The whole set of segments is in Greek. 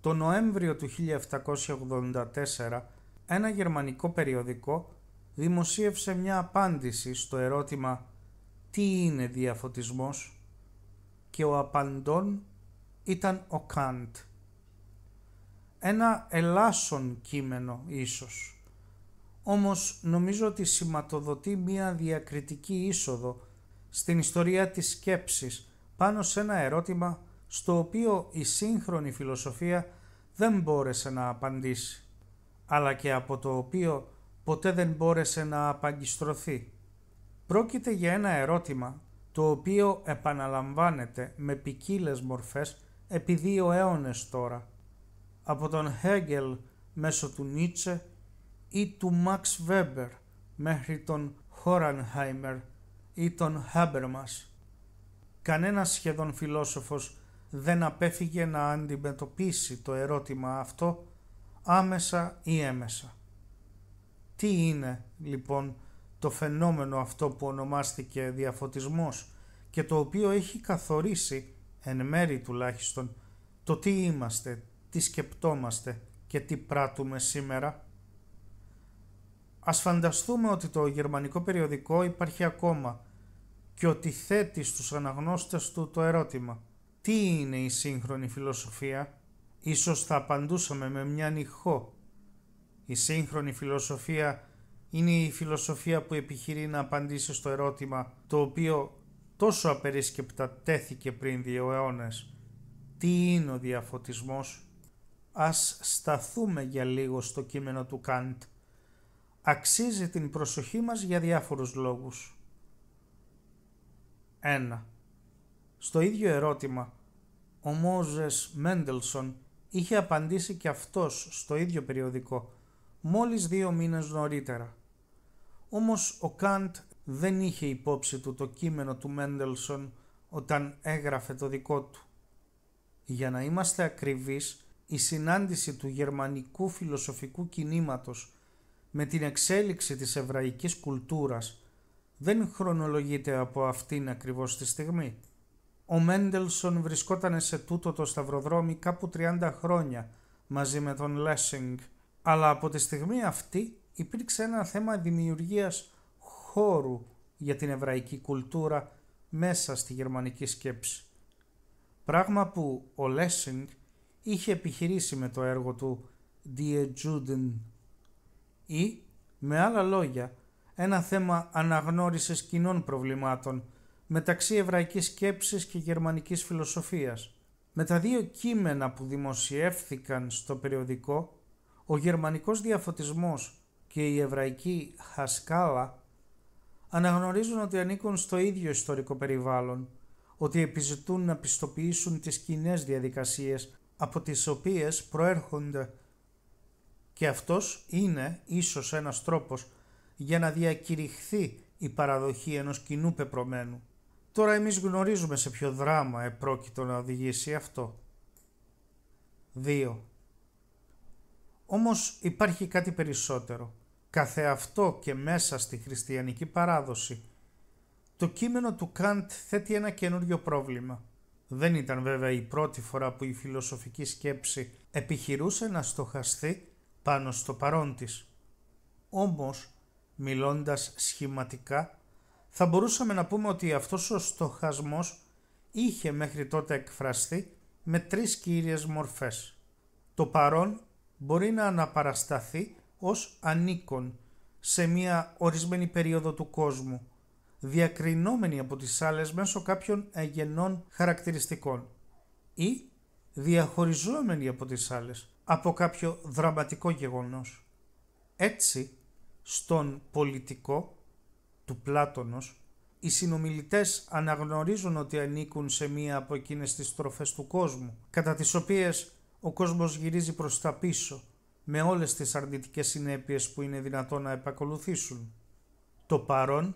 Το Νοέμβριο του 1784 ένα γερμανικό περιοδικό δημοσίευσε μια απάντηση στο ερώτημα «Τι είναι διαφωτισμός» και ο απαντών ήταν ο Καντ. Ένα ελάσσον κείμενο ίσως, όμως νομίζω ότι σηματοδοτεί μια διακριτική είσοδο στην ιστορία της σκέψης πάνω σε ένα ερώτημα στο οποίο η σύγχρονη φιλοσοφία δεν μπόρεσε να απαντήσει, αλλά και από το οποίο ποτέ δεν μπόρεσε να απαγκιστρωθεί. Πρόκειται για ένα ερώτημα το οποίο επαναλαμβάνεται με ποικίλες μορφές επί δύο αιώνες τώρα, από τον Χέγγελ μέσω του Νίτσε ή του Μαξ Βέμπερ μέχρι τον Χόρανχάιμερ ή τον Χάμπερμας. Κανένας σχεδόν φιλόσοφος δεν απέφυγε να αντιμετωπίσει το ερώτημα αυτό άμεσα ή έμεσα. Τι είναι λοιπόν το φαινόμενο αυτό που ονομάστηκε διαφωτισμός και το οποίο έχει καθορίσει, εν μέρη τουλάχιστον, το τι είμαστε, τι σκεπτόμαστε και τι πράττουμε σήμερα. Ας φανταστούμε ότι το γερμανικό περιοδικό υπάρχει ακόμα και ότι θέτει στους αναγνώστες του το ερώτημα τι είναι η σύγχρονη φιλοσοφία. Ίσως θα απαντούσαμε με μια νυχό. Η σύγχρονη φιλοσοφία είναι η φιλοσοφία που επιχειρεί να απαντήσει στο ερώτημα το οποίο τόσο απερίσκεπτα τέθηκε πριν δύο αιώνες. Τι είναι ο διαφωτισμός. Ας σταθούμε για λίγο στο κείμενο του Καντ. Αξίζει την προσοχή μας για διάφορους λόγους. 1. Στο ίδιο ερώτημα, ο Μόζες Μέντελσον είχε απαντήσει και αυτός στο ίδιο περιοδικό, μόλις δύο μήνες νωρίτερα. Όμως ο Καντ δεν είχε υπόψη του το κείμενο του Μέντελσον όταν έγραφε το δικό του. Για να είμαστε ακριβείς, η συνάντηση του γερμανικού φιλοσοφικού κινήματος με την εξέλιξη της εβραϊκής κουλτούρας δεν χρονολογείται από αυτήν ακριβώς τη στιγμή. Ο Μέντελσον βρισκόταν σε τούτο το σταυροδρόμι κάπου 30 χρόνια μαζί με τον Λέσσινγκ, αλλά από τη στιγμή αυτή υπήρξε ένα θέμα δημιουργίας χώρου για την εβραϊκή κουλτούρα μέσα στη γερμανική σκέψη. Πράγμα που ο Λέσσινγκ είχε επιχειρήσει με το έργο του «Die Juden» ή, με άλλα λόγια, ένα θέμα αναγνώρισης κοινών προβλημάτων μεταξύ εβραϊκής σκέψης και γερμανικής φιλοσοφίας. Με τα δύο κείμενα που δημοσιεύθηκαν στο περιοδικό, ο γερμανικός διαφωτισμός και η εβραϊκή χασκάλα αναγνωρίζουν ότι ανήκουν στο ίδιο ιστορικό περιβάλλον, ότι επιζητούν να πιστοποιήσουν τις κοινέ διαδικασίες από τις οποίες προέρχονται. Και αυτός είναι ίσως ένας τρόπος για να διακηρυχθεί η παραδοχή ενός κοινού πεπρωμένου. Τώρα εμείς γνωρίζουμε σε ποιο δράμα επρόκειτο να οδηγήσει αυτό. 2. Όμως υπάρχει κάτι περισσότερο. Καθεαυτό και μέσα στη χριστιανική παράδοση. Το κείμενο του Καντ θέτει ένα καινούριο πρόβλημα. Δεν ήταν βέβαια η πρώτη φορά που η φιλοσοφική σκέψη επιχειρούσε να στοχαστεί πάνω στο παρόν της. Όμως, μιλώντας σχηματικά, θα μπορούσαμε να πούμε ότι αυτός ο στοχασμός είχε μέχρι τότε εκφραστεί με τρεις κύριες μορφές. Το παρόν μπορεί να αναπαρασταθεί ως ανήκον σε μια ορισμένη περίοδο του κόσμου, διακρινόμενη από τις άλλες μέσω κάποιων εγγενών χαρακτηριστικών ή διαχωριζόμενη από τις άλλες από κάποιο δραματικό γεγονός. Έτσι, στον πολιτικό του Πλάτωνος, οι συνομιλητές αναγνωρίζουν ότι ανήκουν σε μία από εκείνες τις στροφές του κόσμου, κατά τις οποίες ο κόσμος γυρίζει προς τα πίσω, με όλες τις αρνητικές συνέπειες που είναι δυνατόν να επακολουθήσουν. Το παρόν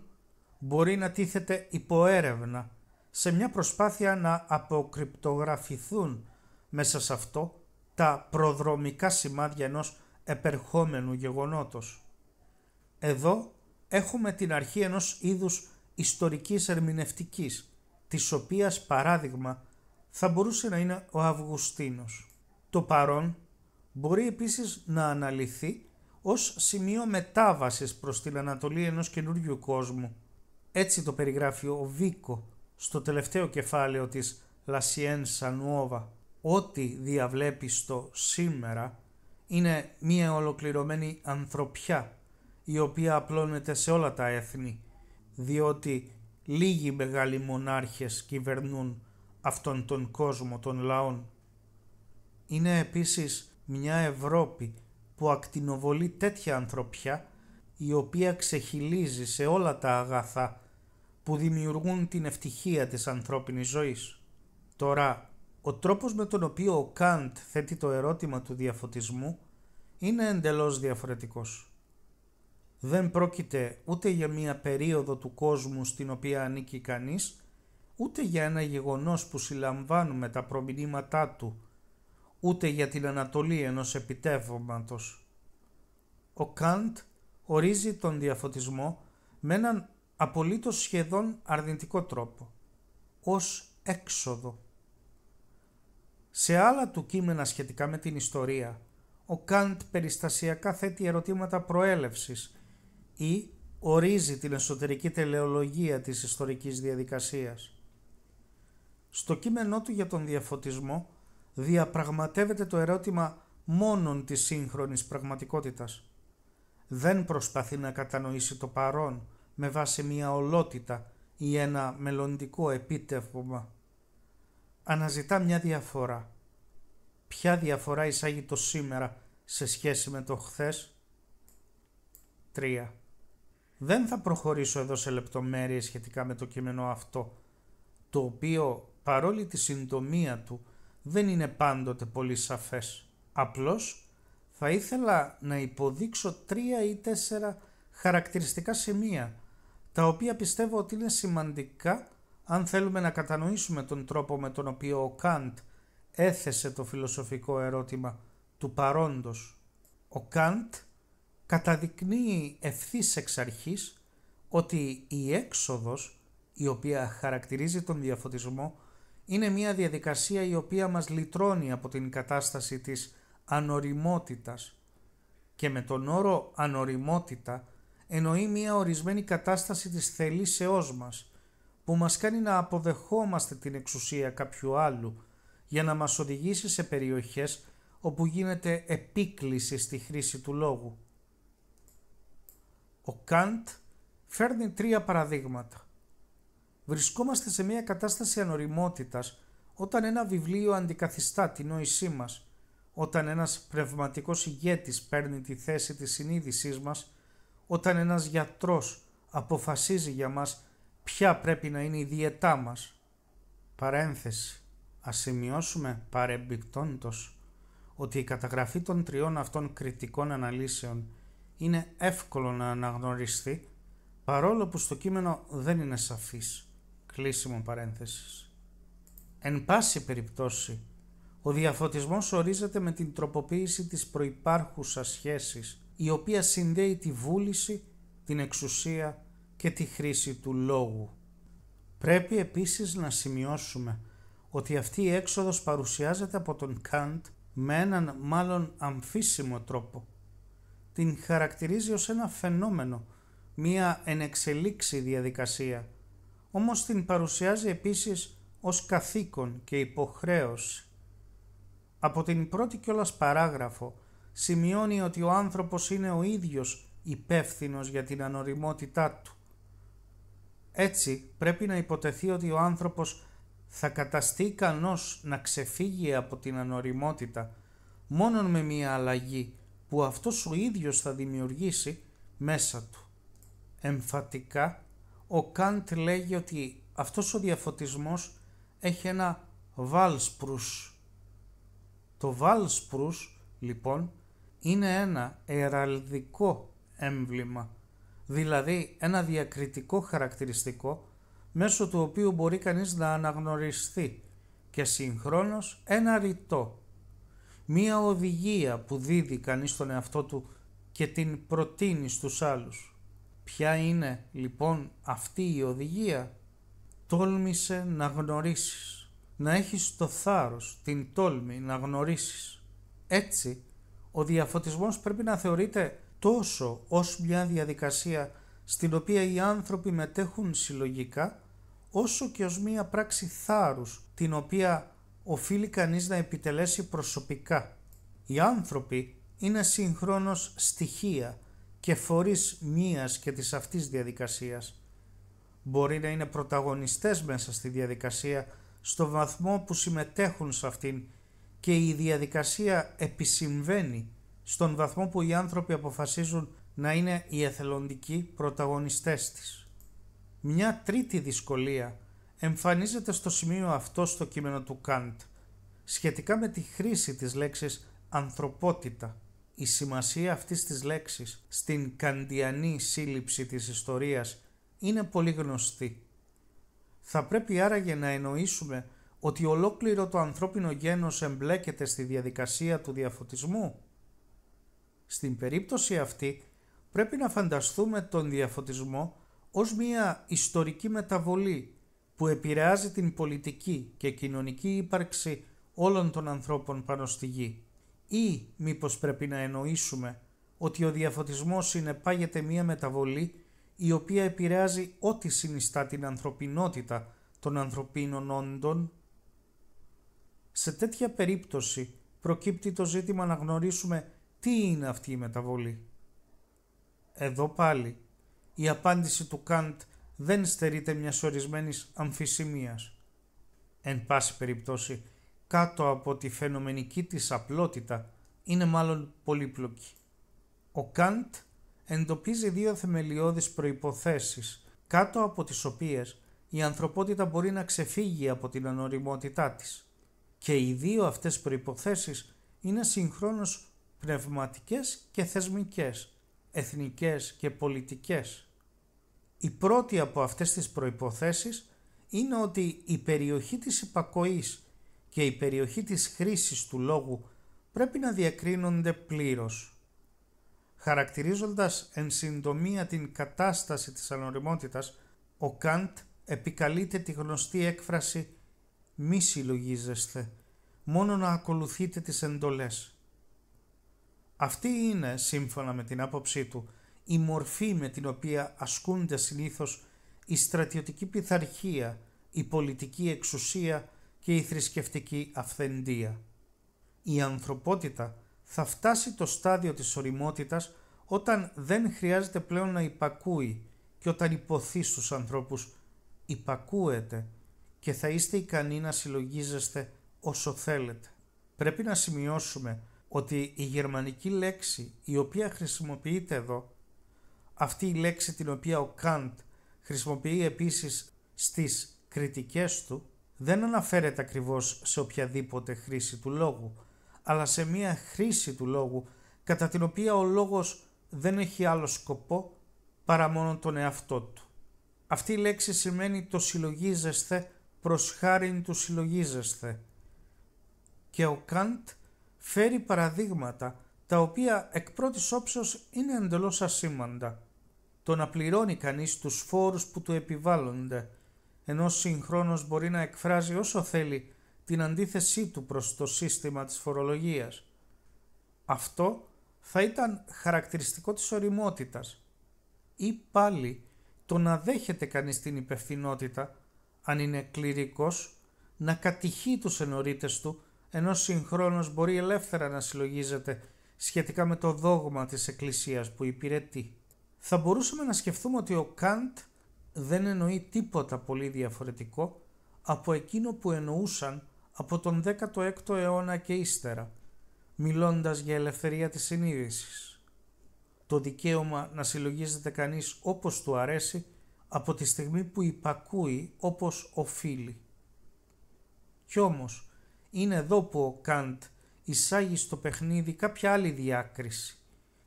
μπορεί να τίθεται υποέρευνα σε μια προσπάθεια να αποκρυπτογραφηθούν μέσα σε αυτό τα προδρομικά σημάδια ενός επερχόμενου γεγονότος. Εδώ έχουμε την αρχή ενός είδους ιστορικής ερμηνευτικής, της οποίας παράδειγμα θα μπορούσε να είναι ο Αυγουστίνος. Το παρόν μπορεί επίσης να αναλυθεί ως σημείο μετάβασης προς την ανατολή ενός καινούριου κόσμου. Έτσι το περιγράφει ο Βίκο στο τελευταίο κεφάλαιο της La Scienza Nuova. Ό,τι διαβλέπει στο σήμερα είναι μία ολοκληρωμένη ανθρωπιά η οποία απλώνεται σε όλα τα έθνη, διότι λίγοι μεγάλοι μονάρχες κυβερνούν αυτόν τον κόσμο των λαών. Είναι επίσης μια Ευρώπη που ακτινοβολεί τέτοια ανθρωπιά, η οποία ξεχυλίζει σε όλα τα αγαθά που δημιουργούν την ευτυχία της ανθρώπινης ζωής. Τώρα, ο τρόπος με τον οποίο ο Καντ θέτει το ερώτημα του διαφωτισμού είναι εντελώς διαφορετικός δεν πρόκειται ούτε για μία περίοδο του κόσμου στην οποία ανήκει κανείς, ούτε για ένα γεγονός που συλλαμβάνουμε τα προμηνύματά του, ούτε για την ανατολή ενός επιτεύγματος. Ο Καντ ορίζει τον διαφωτισμό με έναν απολύτως σχεδόν αρνητικό τρόπο, ως έξοδο. Σε άλλα του κείμενα σχετικά με την ιστορία, ο Καντ περιστασιακά θέτει ερωτήματα προέλευσης ή ορίζει την εσωτερική τελεολογία της ιστορικής διαδικασίας. Στο κείμενό του για τον διαφωτισμό διαπραγματεύεται το ερώτημα μόνον της σύγχρονης πραγματικότητας. Δεν προσπαθεί να κατανοήσει το παρόν με βάση μια ολότητα ή ένα μελλοντικό επίτευγμα. Αναζητά μια διαφορά. Ποια διαφορά εισάγει το σήμερα σε σχέση με το χθες. 3. Δεν θα προχωρήσω εδώ σε λεπτομέρειες σχετικά με το κείμενο αυτό, το οποίο παρόλη τη συντομία του δεν είναι πάντοτε πολύ σαφές. Απλώς θα ήθελα να υποδείξω τρία ή τέσσερα χαρακτηριστικά σημεία, τα οποία πιστεύω ότι είναι σημαντικά αν θέλουμε να κατανοήσουμε τον τρόπο με τον οποίο ο Καντ έθεσε το φιλοσοφικό ερώτημα του παρόντος. Ο Καντ καταδεικνύει ευθύς εξ αρχής ότι η έξοδος η οποία χαρακτηρίζει τον διαφωτισμό είναι μια διαδικασία η οποία μας λυτρώνει από την κατάσταση της ανοριμότητας και με τον όρο ανοριμότητα εννοεί μια ορισμένη κατάσταση της θελήσεώς μας που μας κάνει να αποδεχόμαστε την εξουσία κάποιου άλλου για να μας οδηγήσει σε περιοχές όπου γίνεται επίκληση στη χρήση του λόγου. Ο Καντ φέρνει τρία παραδείγματα. Βρισκόμαστε σε μια κατάσταση ανοριμότητας όταν ένα βιβλίο αντικαθιστά την νόησή μας, όταν ένας πνευματικός ηγέτης παίρνει τη θέση της συνείδησής μας, όταν ένας γιατρός αποφασίζει για μας ποια πρέπει να είναι η διετά μας. Παρένθεση. Ας σημειώσουμε παρεμπιπτόντος ότι η καταγραφή των τριών αυτών κριτικών αναλύσεων είναι εύκολο να αναγνωριστεί παρόλο που στο κείμενο δεν είναι σαφής. Κλείσιμο παρένθεσης. Εν πάση περιπτώσει, ο διαφωτισμός ορίζεται με την τροποποίηση της προϋπάρχουσας σχέσης η οποία συνδέει τη βούληση, την εξουσία και τη χρήση του λόγου. Πρέπει επίσης να σημειώσουμε ότι αυτή η έξοδος παρουσιάζεται από τον Καντ με έναν μάλλον αμφίσιμο τρόπο την χαρακτηρίζει ως ένα φαινόμενο, μία ενεξελίξη διαδικασία, όμως την παρουσιάζει επίσης ως καθήκον και υποχρέωση. Από την πρώτη κιόλας παράγραφο σημειώνει ότι ο άνθρωπος είναι ο ίδιος υπεύθυνος για την ανοριμότητά του. Έτσι πρέπει να υποτεθεί ότι ο άνθρωπος θα καταστεί ικανός να ξεφύγει από την ανοριμότητα μόνον με μία αλλαγή που αυτός ο ίδιος θα δημιουργήσει μέσα του. Εμφατικά, ο Καντ λέγει ότι αυτός ο διαφωτισμός έχει ένα βάλσπρους. Το βάλσπρους, λοιπόν, είναι ένα εραλδικό έμβλημα, δηλαδή ένα διακριτικό χαρακτηριστικό μέσω του οποίου μπορεί κανείς να αναγνωριστεί και συγχρόνως ένα ρητό μία οδηγία που δίδει κανείς στον εαυτό του και την προτείνει στους άλλους. Ποια είναι λοιπόν αυτή η οδηγία? Τόλμησε να γνωρίσεις, να έχεις το θάρρος, την τόλμη να γνωρίσεις. Έτσι, ο διαφωτισμός πρέπει να θεωρείται τόσο ως μια διαδικασία στην οποία οι άνθρωποι μετέχουν συλλογικά, όσο και ως μια πράξη θάρρους, την οποία οφείλει κανείς να επιτελέσει προσωπικά. Οι άνθρωποι είναι συγχρόνως στοιχεία και φορείς μίας και της αυτής διαδικασίας. Μπορεί να είναι πρωταγωνιστές μέσα στη διαδικασία στο βαθμό που συμμετέχουν σε αυτήν και η διαδικασία επισυμβαίνει στον βαθμό που οι άνθρωποι αποφασίζουν να είναι οι εθελοντικοί πρωταγωνιστές της. Μια τρίτη δυσκολία εμφανίζεται στο σημείο αυτό στο κείμενο του Καντ σχετικά με τη χρήση της λέξης «ανθρωπότητα». Η σημασία αυτής της λέξης στην καντιανή σύλληψη της ιστορίας είναι πολύ γνωστή. Θα πρέπει άραγε να εννοήσουμε ότι ολόκληρο το ανθρώπινο γένος εμπλέκεται στη διαδικασία του διαφωτισμού. Στην περίπτωση αυτή πρέπει να φανταστούμε τον διαφωτισμό ως μια ιστορική μεταβολή που επηρεάζει την πολιτική και κοινωνική ύπαρξη όλων των ανθρώπων πάνω στη γη. Ή μήπως πρέπει να εννοήσουμε ότι ο διαφωτισμός συνεπάγεται μία μεταβολή η οποία επηρεάζει ό,τι συνιστά την ανθρωπινότητα των ανθρωπίνων όντων. Σε τέτοια περίπτωση προκύπτει το ζήτημα να γνωρίσουμε τι είναι αυτή η μεταβολή. Εδώ πάλι η απάντηση του Καντ δεν στερείται μιας ορισμένης αμφισημίας. Εν πάση περιπτώσει, κάτω από τη φαινομενική της απλότητα είναι μάλλον πολύπλοκη. Ο Καντ εντοπίζει δύο θεμελιώδεις προϋποθέσεις, κάτω από τις οποίες η ανθρωπότητα μπορεί να ξεφύγει από την ανοριμότητά της. Και οι δύο αυτές προϋποθέσεις είναι συγχρόνως πνευματικές και θεσμικές, εθνικές και πολιτικές. Η πρώτη από αυτές τις προϋποθέσεις είναι ότι η περιοχή της υπακοής και η περιοχή της χρήσης του λόγου πρέπει να διακρίνονται πλήρως. Χαρακτηρίζοντας εν συντομία την κατάσταση της ανοριμότητας, ο Καντ επικαλείται τη γνωστή έκφραση «μη συλλογίζεστε, μόνο να ακολουθείτε τις εντολές». Αυτή είναι, σύμφωνα με την άποψή του, η μορφή με την οποία ασκούνται συνήθως η στρατιωτική πειθαρχία, η πολιτική εξουσία και η θρησκευτική αυθεντία. Η ανθρωπότητα θα φτάσει το στάδιο της οριμότητας όταν δεν χρειάζεται πλέον να υπακούει και όταν υποθεί στους ανθρώπους υπακούεται και θα είστε ικανοί να συλλογίζεστε όσο θέλετε. Πρέπει να σημειώσουμε ότι η γερμανική λέξη η οποία χρησιμοποιείται εδώ αυτή η λέξη την οποία ο Καντ χρησιμοποιεί επίσης στις κριτικές του δεν αναφέρεται ακριβώς σε οποιαδήποτε χρήση του λόγου αλλά σε μία χρήση του λόγου κατά την οποία ο λόγος δεν έχει άλλο σκοπό παρά μόνο τον εαυτό του. Αυτή η λέξη σημαίνει το συλλογίζεσθε προς χάριν του συλλογίζεσθε και ο Καντ φέρει παραδείγματα τα οποία εκ πρώτης όψεως είναι εντελώς ασήμαντα το να πληρώνει κανείς τους φόρους που του επιβάλλονται, ενώ συγχρόνως μπορεί να εκφράζει όσο θέλει την αντίθεσή του προς το σύστημα της φορολογίας. Αυτό θα ήταν χαρακτηριστικό της οριμότητας ή πάλι το να δέχεται κανείς την υπευθυνότητα, αν είναι κληρικός, να κατηχεί τους ενορίτες του, ενώ συγχρόνως μπορεί ελεύθερα να συλλογίζεται σχετικά με το δόγμα της Εκκλησίας που υπηρετεί θα μπορούσαμε να σκεφτούμε ότι ο Καντ δεν εννοεί τίποτα πολύ διαφορετικό από εκείνο που εννοούσαν από τον 16ο αιώνα και ύστερα, μιλώντας για ελευθερία της συνείδησης. Το δικαίωμα να συλλογίζεται κανείς όπως του αρέσει από τη στιγμή που υπακούει όπως οφείλει. Κι όμως, είναι εδώ που ο Καντ εισάγει στο παιχνίδι κάποια άλλη διάκριση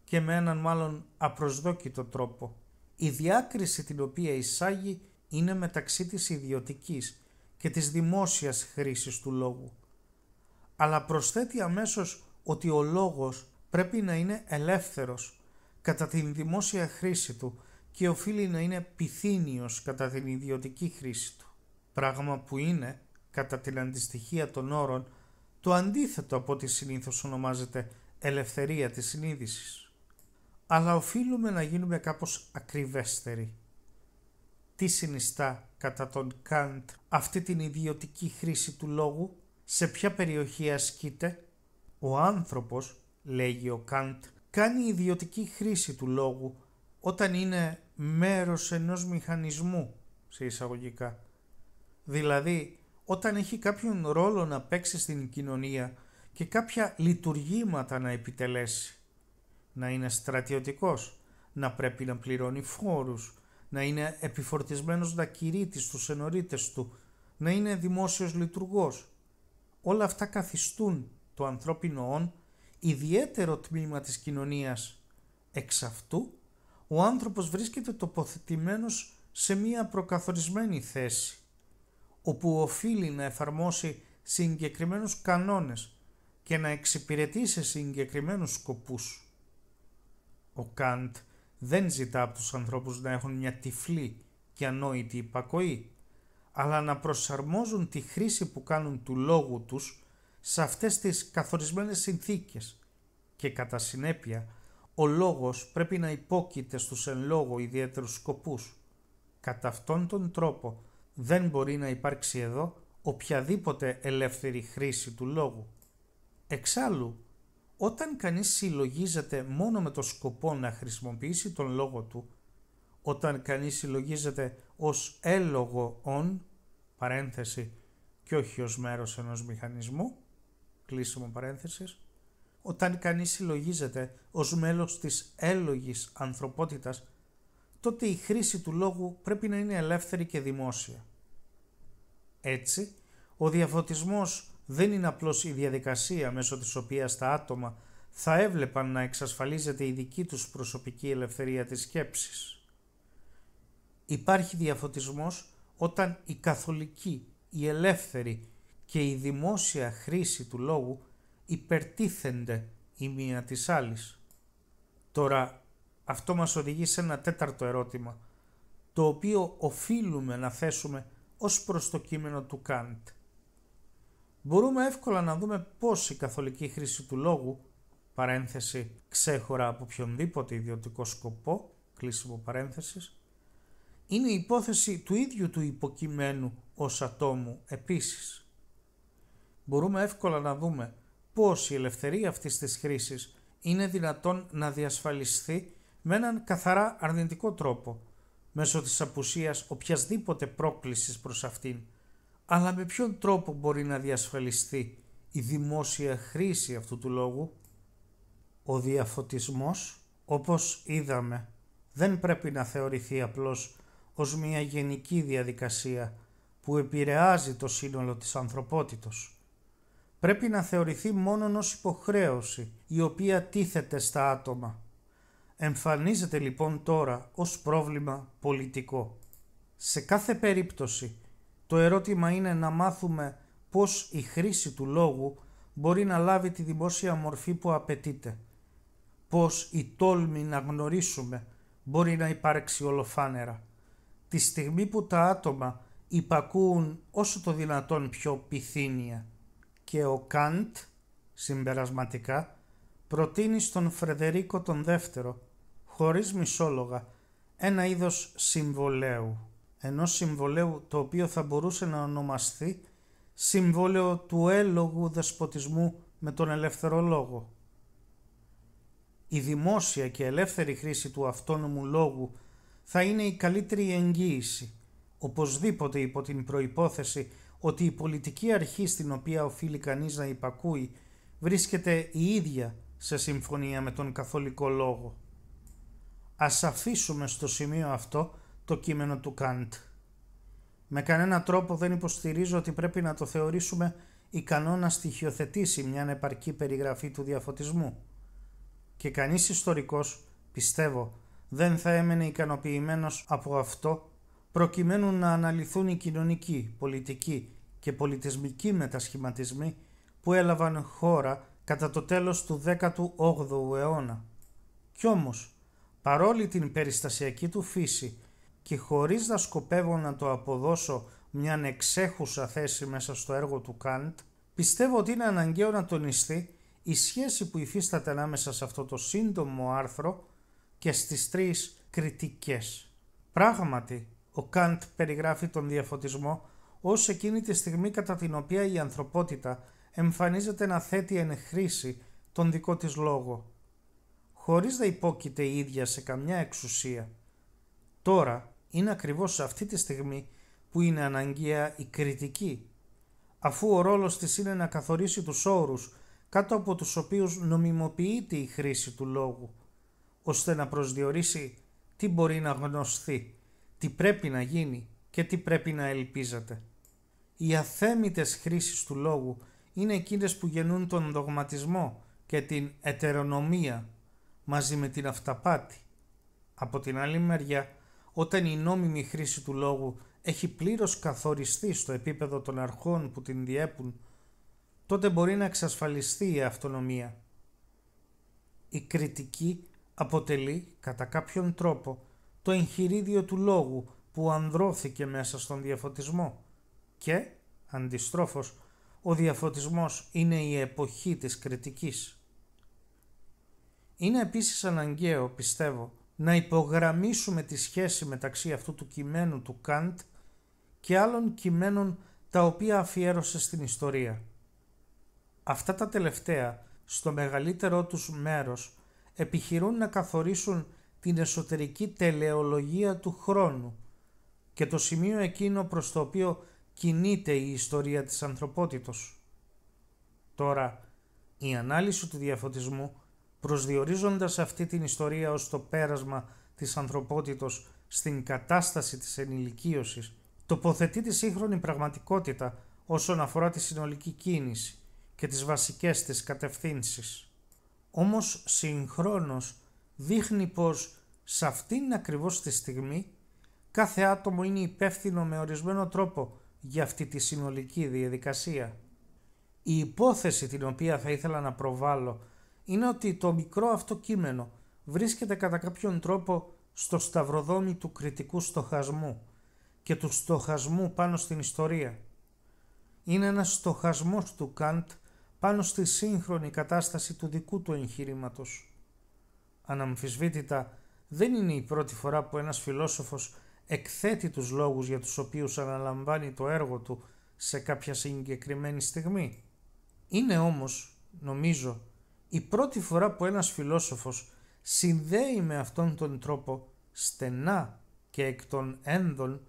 και με έναν μάλλον απροσδόκητο τρόπο. Η διάκριση την οποία εισάγει είναι μεταξύ της ιδιωτικής και της δημόσιας χρήσης του λόγου. Αλλά προσθέτει αμέσως ότι ο λόγος πρέπει να είναι ελεύθερος κατά την δημόσια χρήση του και οφείλει να είναι πυθύνιος κατά την ιδιωτική χρήση του. Πράγμα που είναι, κατά την αντιστοιχία των όρων, το αντίθετο από ό,τι συνήθως ονομάζεται ελευθερία της συνείδησης αλλά οφείλουμε να γίνουμε κάπως ακριβέστεροι. Τι συνιστά κατά τον Καντ αυτή την ιδιωτική χρήση του λόγου, σε ποια περιοχή ασκείται. Ο άνθρωπος, λέγει ο Καντ, κάνει ιδιωτική χρήση του λόγου όταν είναι μέρος ενός μηχανισμού, σε εισαγωγικά. Δηλαδή, όταν έχει κάποιον ρόλο να παίξει στην κοινωνία και κάποια λειτουργήματα να επιτελέσει να είναι στρατιωτικός, να πρέπει να πληρώνει φόρους, να είναι επιφορτισμένος να κηρύττει στους ενορίτες του, να είναι δημόσιος λειτουργός. Όλα αυτά καθιστούν το ανθρώπινο όν ιδιαίτερο τμήμα της κοινωνίας. Εξ αυτού, ο άνθρωπος βρίσκεται τοποθετημένος σε μία προκαθορισμένη θέση, όπου οφείλει να εφαρμόσει συγκεκριμένους κανόνες και να εξυπηρετεί συγκεκριμένους σκοπούς ο Καντ δεν ζητά από τους ανθρώπους να έχουν μια τυφλή και ανόητη υπακοή, αλλά να προσαρμόζουν τη χρήση που κάνουν του λόγου τους σε αυτές τις καθορισμένες συνθήκες και κατά συνέπεια ο λόγος πρέπει να υπόκειται στους εν λόγω ιδιαίτερους σκοπούς. Κατά αυτόν τον τρόπο δεν μπορεί να υπάρξει εδώ οποιαδήποτε ελεύθερη χρήση του λόγου. Εξάλλου, όταν κανείς συλλογίζεται μόνο με το σκοπό να χρησιμοποιήσει τον λόγο του, όταν κανείς συλλογίζεται ως έλογο «ον» παρένθεση και όχι ως μέρος ενός μηχανισμού, κλείσιμο παρένθεσης, όταν κανείς συλλογίζεται ως μέλος της έλογης ανθρωπότητας, τότε η χρήση του λόγου πρέπει να είναι ελεύθερη και δημόσια. Έτσι, ο διαφωτισμός δεν είναι απλώς η διαδικασία μέσω της οποίας τα άτομα θα έβλεπαν να εξασφαλίζεται η δική τους προσωπική ελευθερία της σκέψης. Υπάρχει διαφωτισμός όταν η καθολική, η ελεύθερη και η δημόσια χρήση του λόγου υπερτίθενται η μία της άλλης. Τώρα αυτό μας οδηγεί σε ένα τέταρτο ερώτημα, το οποίο οφείλουμε να θέσουμε ως προς το κείμενο του Καντ μπορούμε εύκολα να δούμε πώς η καθολική χρήση του λόγου, παρένθεση ξέχωρα από οποιονδήποτε ιδιωτικό σκοπό, κλείσιμο παρένθεσης, είναι η υπόθεση του ίδιου του υποκειμένου ως ατόμου επίσης. Μπορούμε εύκολα να δούμε πώς η ελευθερία αυτής της χρήσης είναι δυνατόν να διασφαλιστεί με έναν καθαρά αρνητικό τρόπο, μέσω της απουσίας οποιασδήποτε πρόκλησης προς αυτήν, αλλά με ποιον τρόπο μπορεί να διασφαλιστεί η δημόσια χρήση αυτού του λόγου. Ο διαφωτισμός, όπως είδαμε, δεν πρέπει να θεωρηθεί απλώς ως μια γενική διαδικασία που επηρεάζει το σύνολο της ανθρωπότητος. Πρέπει να θεωρηθεί μόνον ως υποχρέωση η οποία τίθεται στα άτομα. Εμφανίζεται λοιπόν τώρα ως πρόβλημα πολιτικό. Σε κάθε περίπτωση το ερώτημα είναι να μάθουμε πώς η χρήση του λόγου μπορεί να λάβει τη δημόσια μορφή που απαιτείται. Πώς η τόλμη να γνωρίσουμε μπορεί να υπάρξει ολοφάνερα. Τη στιγμή που τα άτομα υπακούουν όσο το δυνατόν πιο πυθύνια. Και ο Καντ, συμπερασματικά, προτείνει στον Φρεδερίκο τον δεύτερο, χωρίς μισόλογα, ένα είδος συμβολέου ενός συμβολέου το οποίο θα μπορούσε να ονομαστεί συμβόλαιο του έλογου δεσποτισμού με τον ελεύθερο λόγο. Η δημόσια και ελεύθερη χρήση του αυτόνομου λόγου θα είναι η καλύτερη εγγύηση, οπωσδήποτε υπό την προϋπόθεση ότι η πολιτική αρχή στην οποία οφείλει κανείς να υπακούει βρίσκεται η ίδια σε συμφωνία με τον καθολικό λόγο. Ας αφήσουμε στο σημείο αυτό το κείμενο του Καντ. Με κανένα τρόπο δεν υποστηρίζω ότι πρέπει να το θεωρήσουμε ικανό να στοιχειοθετήσει μια ανεπαρκή περιγραφή του διαφωτισμού. Και κανείς ιστορικός, πιστεύω, δεν θα έμενε ικανοποιημένος από αυτό προκειμένου να αναλυθούν οι κοινωνικοί, πολιτικοί και πολιτισμικοί μετασχηματισμοί που έλαβαν χώρα κατά το τέλος του 18ου αιώνα. Κι όμως, παρόλη την περιστασιακή του φύση και χωρίς να σκοπεύω να το αποδώσω μια εξέχουσα θέση μέσα στο έργο του Καντ, πιστεύω ότι είναι αναγκαίο να τονιστεί η σχέση που υφίσταται ανάμεσα σε αυτό το σύντομο άρθρο και στις τρεις κριτικές. Πράγματι, ο Καντ περιγράφει τον διαφωτισμό ως εκείνη τη στιγμή κατά την οποία η ανθρωπότητα εμφανίζεται να θέτει εν χρήση τον δικό της λόγο, χωρίς να υπόκειται η ίδια σε καμιά εξουσία. Τώρα, είναι ακριβώς αυτή τη στιγμή που είναι αναγκαία η κριτική, αφού ο ρόλος της είναι να καθορίσει τους όρους κάτω από τους οποίους νομιμοποιείται η χρήση του λόγου, ώστε να προσδιορίσει τι μπορεί να γνωστεί, τι πρέπει να γίνει και τι πρέπει να ελπίζεται. Οι αθέμητες χρήσεις του λόγου είναι εκείνες που γεννούν τον δογματισμό και την ετερονομία μαζί με την αυταπάτη. Από την άλλη μεριά, όταν η νόμιμη χρήση του λόγου έχει πλήρως καθοριστεί στο επίπεδο των αρχών που την διέπουν, τότε μπορεί να εξασφαλιστεί η αυτονομία. Η κριτική αποτελεί κατά κάποιον τρόπο το εγχειρίδιο του λόγου που ανδρώθηκε μέσα στον διαφωτισμό και, αντιστρόφως, ο διαφωτισμός είναι η εποχή της κριτικής. Είναι επίσης αναγκαίο, πιστεύω, να υπογραμμίσουμε τη σχέση μεταξύ αυτού του κειμένου του Καντ και άλλων κειμένων τα οποία αφιέρωσε στην ιστορία. Αυτά τα τελευταία, στο μεγαλύτερό τους μέρος, επιχειρούν να καθορίσουν την εσωτερική τελεολογία του χρόνου και το σημείο εκείνο προς το οποίο κινείται η ιστορία της ανθρωπότητος. Τώρα, η ανάλυση του διαφωτισμού προσδιορίζοντας αυτή την ιστορία ως το πέρασμα της ανθρωπότητος στην κατάσταση της ενηλικίωσης, τοποθετεί τη σύγχρονη πραγματικότητα όσον αφορά τη συνολική κίνηση και τις βασικές της κατευθύνσεις. Όμως συγχρόνως δείχνει πως σε αυτήν ακριβώς τη στιγμή κάθε άτομο είναι υπεύθυνο με ορισμένο τρόπο για αυτή τη συνολική διαδικασία. Η υπόθεση την οποία θα ήθελα να προβάλλω είναι ότι το μικρό αυτό κείμενο βρίσκεται κατά κάποιον τρόπο στο σταυροδόμι του κριτικού στοχασμού και του στοχασμού πάνω στην ιστορία. Είναι ένας στοχασμός του Καντ πάνω στη σύγχρονη κατάσταση του δικού του εγχειρήματος. Αναμφισβήτητα, δεν είναι η πρώτη φορά που ένας φιλόσοφος εκθέτει τους λόγους για τους οποίους αναλαμβάνει το έργο του σε κάποια συγκεκριμένη στιγμή. Είναι όμως, νομίζω, η πρώτη φορά που ένας φιλόσοφος συνδέει με αυτόν τον τρόπο στενά και εκ των ένδων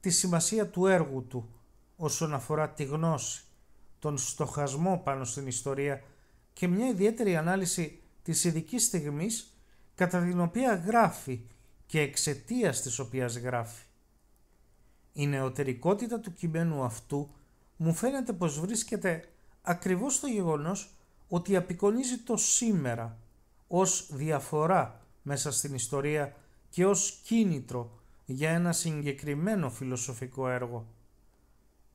τη σημασία του έργου του όσον αφορά τη γνώση, τον στοχασμό πάνω στην ιστορία και μια ιδιαίτερη ανάλυση της ειδικής στιγμής κατά την οποία γράφει και εξαιτίας της οποίας γράφει. Η νεωτερικότητα του κειμένου αυτού μου φαίνεται πως βρίσκεται ακριβώς στο γεγονός ότι απεικονίζει το σήμερα ως διαφορά μέσα στην ιστορία και ως κίνητρο για ένα συγκεκριμένο φιλοσοφικό έργο.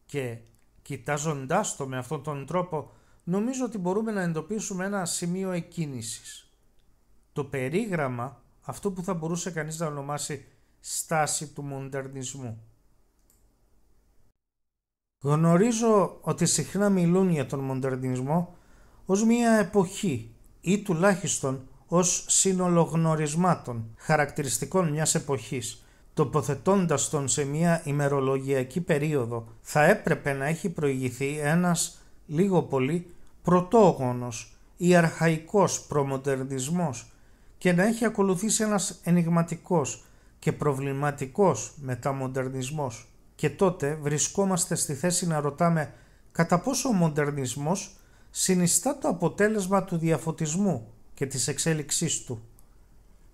Και κοιτάζοντάς το με αυτόν τον τρόπο νομίζω ότι μπορούμε να εντοπίσουμε ένα σημείο εκκίνησης. Το περίγραμμα αυτό που θα μπορούσε κανείς να ονομάσει στάση του μοντερνισμού. Γνωρίζω ότι συχνά μιλούν για τον μοντερνισμό ως μια εποχή ή τουλάχιστον ως σύνολο γνωρισμάτων χαρακτηριστικών μιας εποχής, τοποθετώντας τον σε μια ημερολογιακή περίοδο, θα έπρεπε να έχει προηγηθεί ένας λίγο πολύ πρωτόγονος ή αρχαϊκός προμοντερνισμός και να έχει ακολουθήσει ένας ενηγματικός και προβληματικός μεταμοντερνισμός. Και τότε βρισκόμαστε στη θέση να ρωτάμε κατά πόσο ο μοντερνισμός συνιστά το αποτέλεσμα του διαφωτισμού και της εξέλιξής του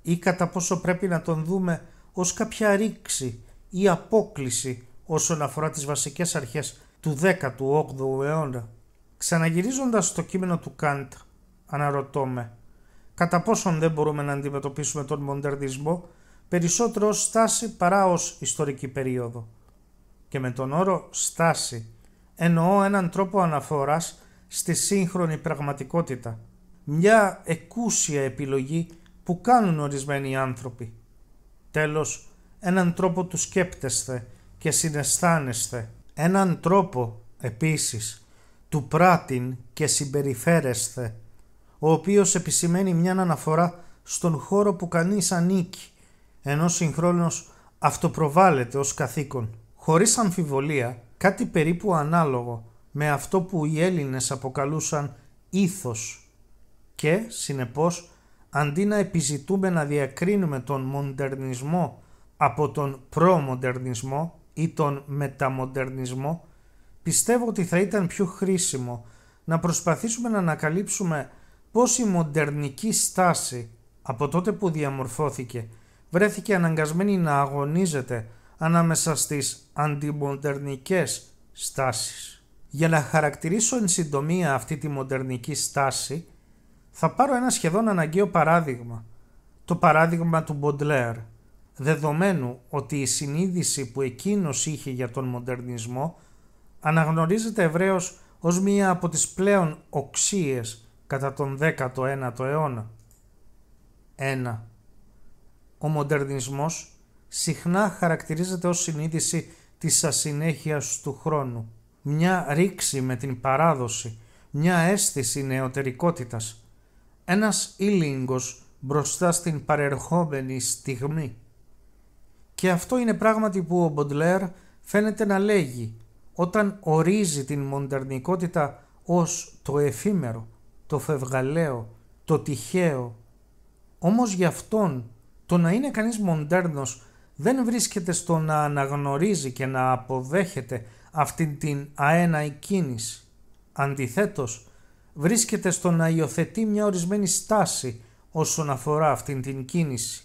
ή κατά πόσο πρέπει να τον δούμε ως κάποια ρήξη ή απόκληση όσον αφορά τις βασικές αρχές του 18ου αιώνα. Ξαναγυρίζοντας στο κείμενο του Καντ, αναρωτώ με, κατά πόσον δεν μπορούμε να αντιμετωπίσουμε τον μοντερνισμό περισσότερο ως στάση παρά ως ιστορική περίοδο. Και με τον όρο «στάση» εννοώ έναν τρόπο αναφοράς στη σύγχρονη πραγματικότητα. Μια εκούσια επιλογή που κάνουν ορισμένοι άνθρωποι. Τέλος, έναν τρόπο του σκέπτεσθε και συναισθάνεσθε, Έναν τρόπο, επίσης, του πράτην και συμπεριφέρεσθε, ο οποίος επισημαίνει μια αναφορά στον χώρο που κανείς ανήκει, ενώ συγχρόνως αυτοπροβάλλεται ως καθήκον. Χωρίς αμφιβολία, κάτι περίπου ανάλογο με αυτό που οι Έλληνες αποκαλούσαν ήθος και, συνεπώς, αντί να επιζητούμε να διακρίνουμε τον μοντερνισμό από τον προμοντερνισμό ή τον μεταμοντερνισμό, πιστεύω ότι θα ήταν πιο χρήσιμο να προσπαθήσουμε να ανακαλύψουμε πώς η μοντερνική στάση από τότε που διαμορφώθηκε βρέθηκε αναγκασμένη να αγωνίζεται ανάμεσα στις αντιμοντερνικές στάσεις. Για να χαρακτηρίσω εν συντομία αυτή τη μοντερνική στάση, θα πάρω ένα σχεδόν αναγκαίο παράδειγμα, το παράδειγμα του Μποντλέρ, δεδομένου ότι η συνείδηση που εκείνος είχε για τον μοντερνισμό αναγνωρίζεται ευρέως ως μία από τις πλέον οξίες κατά τον 19ο αιώνα. 1. Ο μοντερνισμός συχνά χαρακτηρίζεται ως συνείδηση της ασυνέχειας του χρόνου μια ρήξη με την παράδοση, μια αίσθηση νεωτερικότητας, ένας ήλιγκος μπροστά στην παρερχόμενη στιγμή. Και αυτό είναι πράγματι που ο Μποντλέρ φαίνεται να λέγει όταν ορίζει την μοντερνικότητα ως το εφήμερο, το φευγαλαίο, το τυχαίο. Όμως γι' αυτόν το να είναι κανείς μοντέρνος δεν βρίσκεται στο να αναγνωρίζει και να αποδέχεται αυτή την αέναη κίνηση. Αντιθέτως, βρίσκεται στο να υιοθετεί μια ορισμένη στάση όσον αφορά αυτήν την κίνηση.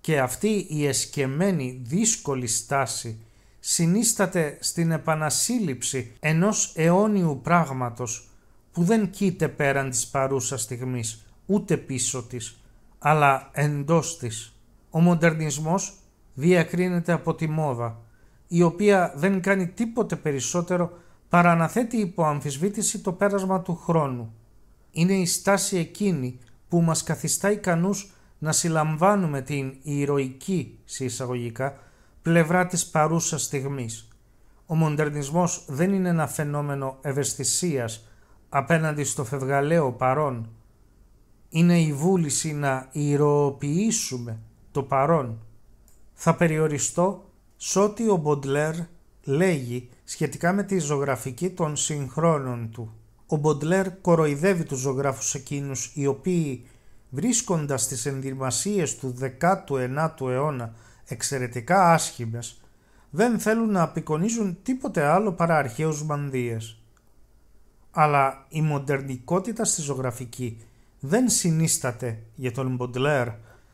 Και αυτή η εσκεμμένη δύσκολη στάση συνίσταται στην επανασύλληψη ενός αιώνιου πράγματος που δεν κείται πέραν της παρούσας στιγμής, ούτε πίσω της, αλλά εντός της. Ο μοντερνισμός διακρίνεται από τη μόδα, η οποία δεν κάνει τίποτε περισσότερο παρά να θέτει υπό αμφισβήτηση το πέρασμα του χρόνου. Είναι η στάση εκείνη που μας καθιστά ικανούς να συλλαμβάνουμε την ηρωική συσσαγωγικά, πλευρά της παρούσας στιγμής. Ο μοντερνισμός δεν είναι ένα φαινόμενο ευαισθησίας απέναντι στο φευγαλαίο παρόν. Είναι η βούληση να ηρωοποιήσουμε το παρόν. Θα περιοριστώ Σότι ό,τι ο Μποντλέρ λέγει σχετικά με τη ζωγραφική των συγχρόνων του. Ο Μποντλέρ κοροϊδεύει τους ζωγράφους εκείνους οι οποίοι βρίσκοντας τις ενδυμασίες του 19ου αιώνα εξαιρετικά άσχημες δεν θέλουν να απεικονίζουν τίποτε άλλο παρά αρχαίους μανδύες. Αλλά η μοντερνικότητα στη ζωγραφική δεν συνίσταται για τον Μποντλέρ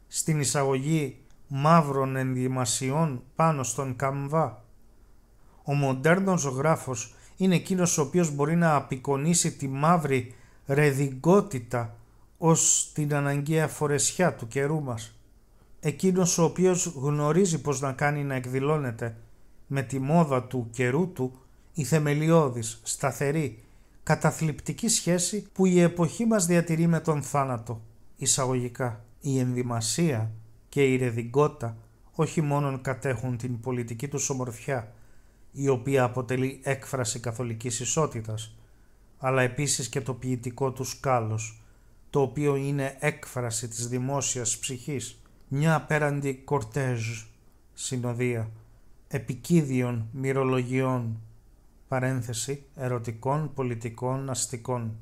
στην εισαγωγή μαύρων ενδυμασιών πάνω στον καμβά. Ο μοντέρνος ζωγράφος είναι εκείνος ο οποίος μπορεί να απεικονίσει τη μαύρη ρεδιγκότητα ως την αναγκαία φορεσιά του καιρού μας. Εκείνος ο οποίος γνωρίζει πως να κάνει να εκδηλώνεται με τη μόδα του καιρού του η θεμελιώδης, σταθερή, καταθλιπτική σχέση που η εποχή μας διατηρεί με τον θάνατο, εισαγωγικά. Η ενδυμασία και η όχι μόνον κατέχουν την πολιτική τους ομορφιά, η οποία αποτελεί έκφραση καθολικής ισότητας, αλλά επίσης και το ποιητικό τους σκάλος, το οποίο είναι έκφραση της δημόσιας ψυχής, μια απέραντη κορτέζ, συνοδεία, επικίδιων μυρολογιών, παρένθεση ερωτικών, πολιτικών, αστικών.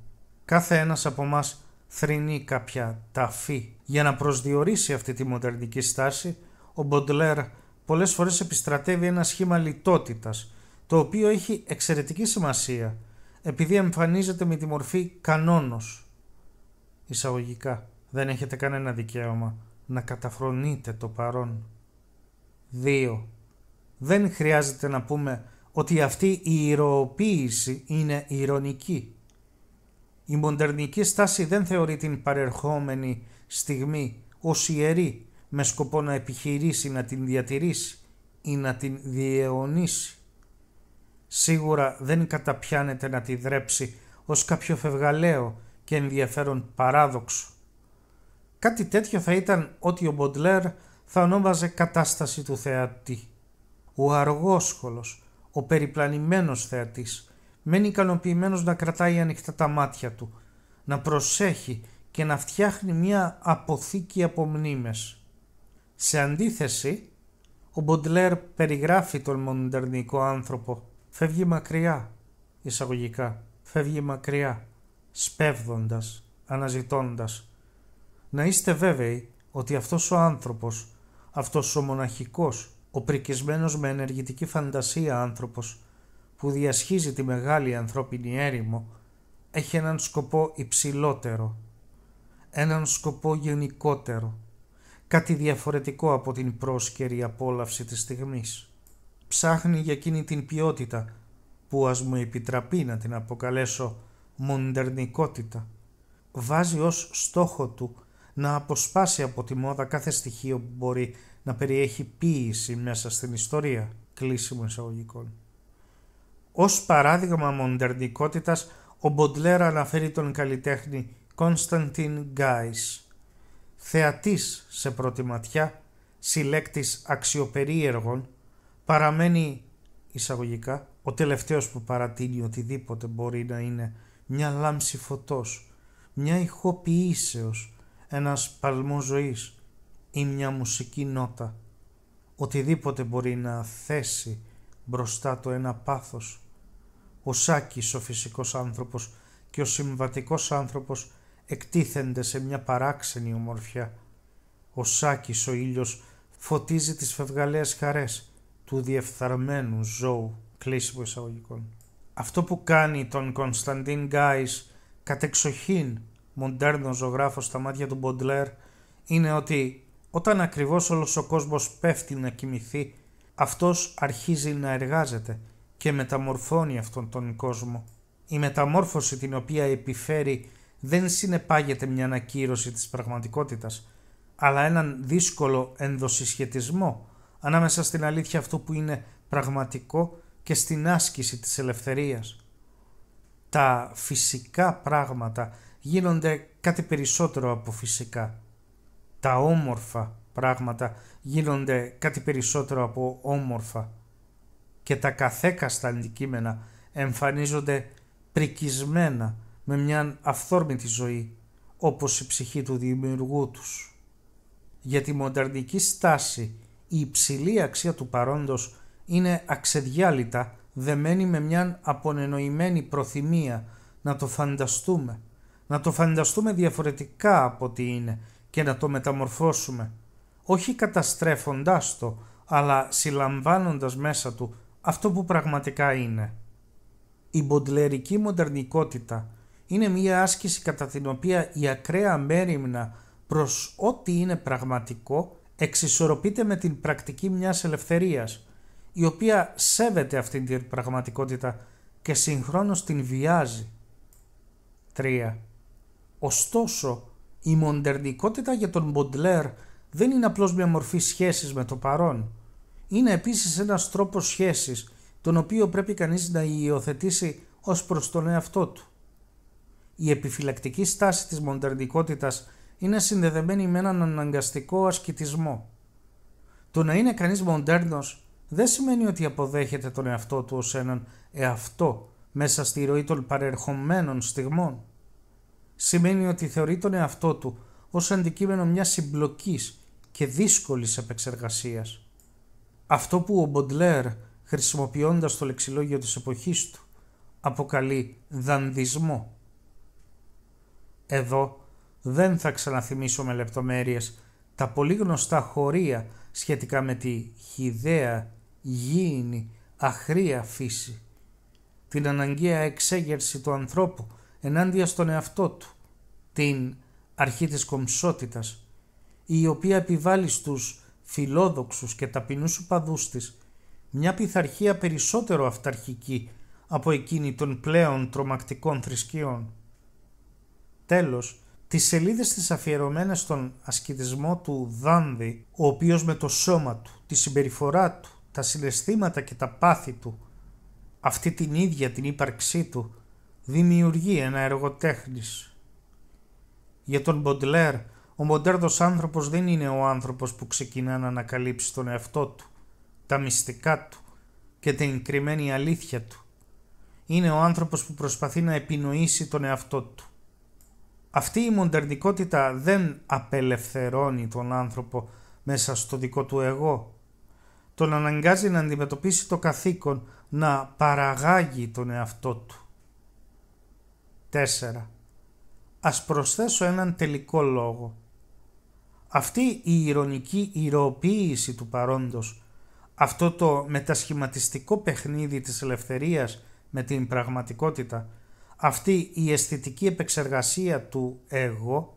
Κάθε ένας από μας θρυνεί κάποια ταφή για να προσδιορίσει αυτή τη μοντερνική στάση, ο Μποντλέρ πολλές φορές επιστρατεύει ένα σχήμα λιτότητας, το οποίο έχει εξαιρετική σημασία, επειδή εμφανίζεται με τη μορφή κανόνος. Εισαγωγικά, δεν έχετε κανένα δικαίωμα να καταφρονείτε το παρόν. 2. Δεν χρειάζεται να πούμε ότι αυτή η ηρωοποίηση είναι ηρωνική. Η μοντερνική στάση δεν θεωρεί την παρερχόμενη στιγμή ως ιερή με σκοπό να επιχειρήσει να την διατηρήσει ή να την διαιωνίσει. Σίγουρα δεν καταπιάνεται να τη δρέψει ως κάποιο φευγαλαίο και ενδιαφέρον παράδοξο. Κάτι τέτοιο θα ήταν ότι ο Μποντλέρ θα ονόμαζε κατάσταση του θεατή. Ο αργόσχολος, ο περιπλανημένος θεατής, μένει ικανοποιημένος να κρατάει ανοιχτά τα μάτια του, να προσέχει και να φτιάχνει μια αποθήκη από μνήμες. Σε αντίθεση, ο Μποντλέρ περιγράφει τον μοντερνικό άνθρωπο. Φεύγει μακριά, εισαγωγικά, φεύγει μακριά, σπέβδοντας, αναζητώντας. Να είστε βέβαιοι ότι αυτός ο άνθρωπος, αυτός ο μοναχικός, ο πρικισμένος με ενεργητική φαντασία άνθρωπος, που διασχίζει τη μεγάλη ανθρώπινη έρημο, έχει έναν σκοπό υψηλότερο έναν σκοπό γενικότερο, κάτι διαφορετικό από την πρόσκαιρη απόλαυση της στιγμής. Ψάχνει για εκείνη την ποιότητα που ας μου επιτραπεί να την αποκαλέσω μοντερνικότητα. Βάζει ως στόχο του να αποσπάσει από τη μόδα κάθε στοιχείο που μπορεί να περιέχει ποίηση μέσα στην ιστορία, κλείσιμο εισαγωγικών. Ως παράδειγμα μοντερνικότητας, ο Μποντλέρα αναφέρει τον καλλιτέχνη Κωνσταντίν Γκάις, θεατής σε πρώτη ματιά, συλλέκτης αξιοπερίεργων, παραμένει εισαγωγικά ο τελευταίος που παρατείνει οτιδήποτε μπορεί να είναι μια λάμψη φωτός, μια ηχοποιήσεως, ένας παλμός ζωής ή μια μουσική νότα. Οτιδήποτε μπορεί να θέσει μπροστά το ένα πάθος. Ο Σάκης, ο φυσικός άνθρωπος και ο συμβατικός άνθρωπος εκτίθενται σε μια παράξενη ομορφιά. Ο σάκης ο ήλιος φωτίζει τις φευγαλαίες χαρές του διεφθαρμένου ζώου κλείσιμο εισαγωγικών. Αυτό που κάνει τον Κωνσταντίν Γκάις κατεξοχήν μοντέρνο ζωγράφος στα μάτια του Μποντλέρ είναι ότι όταν ακριβώς όλος ο κόσμος πέφτει να κοιμηθεί αυτός αρχίζει να εργάζεται και μεταμορφώνει αυτόν τον κόσμο. Η μεταμόρφωση την οποία επιφέρει δεν συνεπάγεται μια ανακύρωση της πραγματικότητας, αλλά έναν δύσκολο ενδοσυσχετισμό ανάμεσα στην αλήθεια αυτού που είναι πραγματικό και στην άσκηση της ελευθερίας. Τα φυσικά πράγματα γίνονται κάτι περισσότερο από φυσικά. Τα όμορφα πράγματα γίνονται κάτι περισσότερο από όμορφα και τα καθέκαστα αντικείμενα εμφανίζονται πρικισμένα με μιαν αυθόρμητη ζωή όπως η ψυχή του δημιουργού τους. Για τη μοντερνική στάση η υψηλή αξία του παρόντος είναι αξεδιάλυτα δεμένη με μια απονενοημένη προθυμία να το φανταστούμε, να το φανταστούμε διαφορετικά από ό,τι είναι και να το μεταμορφώσουμε, όχι καταστρέφοντάς το, αλλά συλλαμβάνοντας μέσα του αυτό που πραγματικά είναι. Η μποντλερική μοντερνικότητα είναι μια άσκηση κατά την οποία η ακραία μέρημνα προς ό,τι είναι πραγματικό εξισορροπείται με την πρακτική μιας ελευθερίας, η οποία σέβεται αυτήν την πραγματικότητα και συγχρόνως την βιάζει. 3. Ωστόσο, η μοντερνικότητα για τον Μποντλέρ δεν είναι απλώς μια μορφή σχέσης με το παρόν. Είναι επίσης ένας τρόπος σχέσης, τον οποίο πρέπει κανείς να υιοθετήσει ως προς τον εαυτό του. Η επιφυλακτική στάση της μοντερνικότητας είναι συνδεδεμένη με έναν αναγκαστικό ασκητισμό. Το να είναι κανείς μοντέρνος δεν σημαίνει ότι αποδέχεται τον εαυτό του ως έναν εαυτό μέσα στη ροή των παρερχομένων στιγμών. Σημαίνει ότι θεωρεί τον εαυτό του ως αντικείμενο μιας συμπλοκής και δύσκολης επεξεργασίας. Αυτό που ο Μποντλέρ, χρησιμοποιώντας το λεξιλόγιο της εποχής του, αποκαλεί «δανδισμό» Εδώ δεν θα ξαναθυμίσω με λεπτομέρειες τα πολύ γνωστά χωρία σχετικά με τη χιδέα, γήινη, αχρία φύση. Την αναγκαία εξέγερση του ανθρώπου ενάντια στον εαυτό του, την αρχή της κομψότητας, η οποία επιβάλλει στους φιλόδοξους και ταπεινούς οπαδούς της μια πειθαρχία περισσότερο αυταρχική από εκείνη των πλέον τρομακτικών θρησκείων. Τέλος, τις σελίδες της αφιερωμένες στον ασκητισμό του Δάνδη, ο οποίος με το σώμα του, τη συμπεριφορά του, τα συναισθήματα και τα πάθη του, αυτή την ίδια την ύπαρξή του, δημιουργεί ένα εργοτέχνης. Για τον Μποντλέρ, ο μοντέρνος άνθρωπος δεν είναι ο άνθρωπος που ξεκινά να ανακαλύψει τον εαυτό του, τα μυστικά του και την κρυμμένη αλήθεια του. Είναι ο άνθρωπος που προσπαθεί να επινοήσει τον εαυτό του αυτή η μοντερνικότητα δεν απελευθερώνει τον άνθρωπο μέσα στο δικό του εγώ. Τον αναγκάζει να αντιμετωπίσει το καθήκον, να παραγάγει τον εαυτό του. 4. Ας προσθέσω έναν τελικό λόγο. Αυτή η ηρωνική ηρωοποίηση του παρόντος, αυτό το μετασχηματιστικό παιχνίδι της ελευθερίας με την πραγματικότητα αυτή η αισθητική επεξεργασία του εγώ,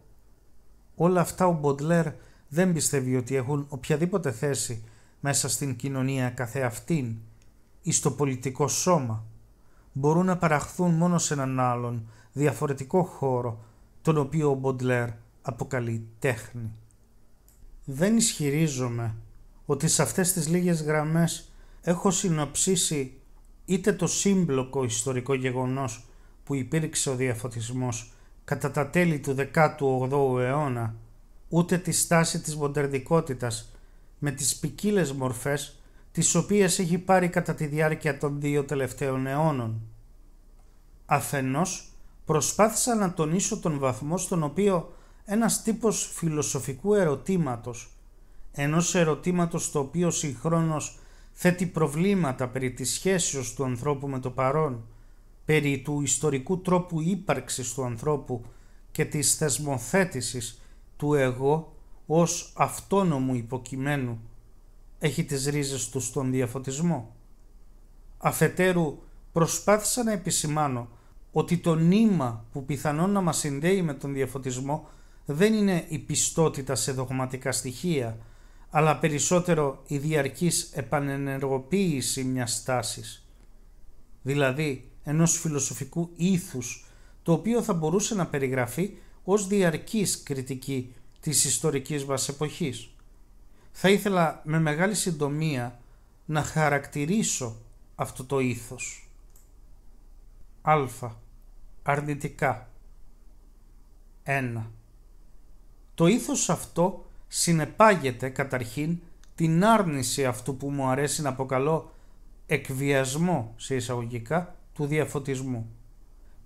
όλα αυτά ο Μποντλέρ δεν πιστεύει ότι έχουν οποιαδήποτε θέση μέσα στην κοινωνία καθεαυτήν ή στο πολιτικό σώμα. Μπορούν να παραχθούν μόνο σε έναν άλλον διαφορετικό χώρο, τον οποίο ο Μποντλέρ αποκαλεί τέχνη. Δεν ισχυρίζομαι ότι σε αυτές τις λίγες γραμμές έχω συνοψίσει είτε το σύμπλοκο ιστορικό γεγονός που υπήρξε ο διαφωτισμός κατά τα τέλη του 18ου αιώνα, ούτε τη στάση της μοντερνικότητας με τις ποικίλες μορφές τις οποίες έχει πάρει κατά τη διάρκεια των δύο τελευταίων αιώνων. Αφενός, προσπάθησα να τονίσω τον βαθμό στον οποίο ένας τύπος φιλοσοφικού ερωτήματος, ενός ερωτήματος το οποίο συγχρόνως θέτει προβλήματα περί της σχέσεως του ανθρώπου με το παρόν, περί του ιστορικού τρόπου ύπαρξης του ανθρώπου και της θεσμοθέτησης του εγώ ως αυτόνομου υποκειμένου έχει τις ρίζες του στον διαφωτισμό. Αφετέρου προσπάθησα να επισημάνω ότι το νήμα που πιθανόν να μας συνδέει με τον διαφωτισμό δεν είναι η πιστότητα σε δογματικά στοιχεία, αλλά περισσότερο η διαρκής επανενεργοποίηση μιας τάσης. Δηλαδή, ενός φιλοσοφικού ήθους, το οποίο θα μπορούσε να περιγραφεί ως διαρκής κριτική της ιστορικής μας εποχής. Θα ήθελα με μεγάλη συντομία να χαρακτηρίσω αυτό το ήθος. Α. Αρνητικά 1. Το ήθος αυτό συνεπάγεται καταρχήν την άρνηση αυτού που μου αρέσει να αποκαλώ εκβιασμό σε εισαγωγικά του διαφωτισμού.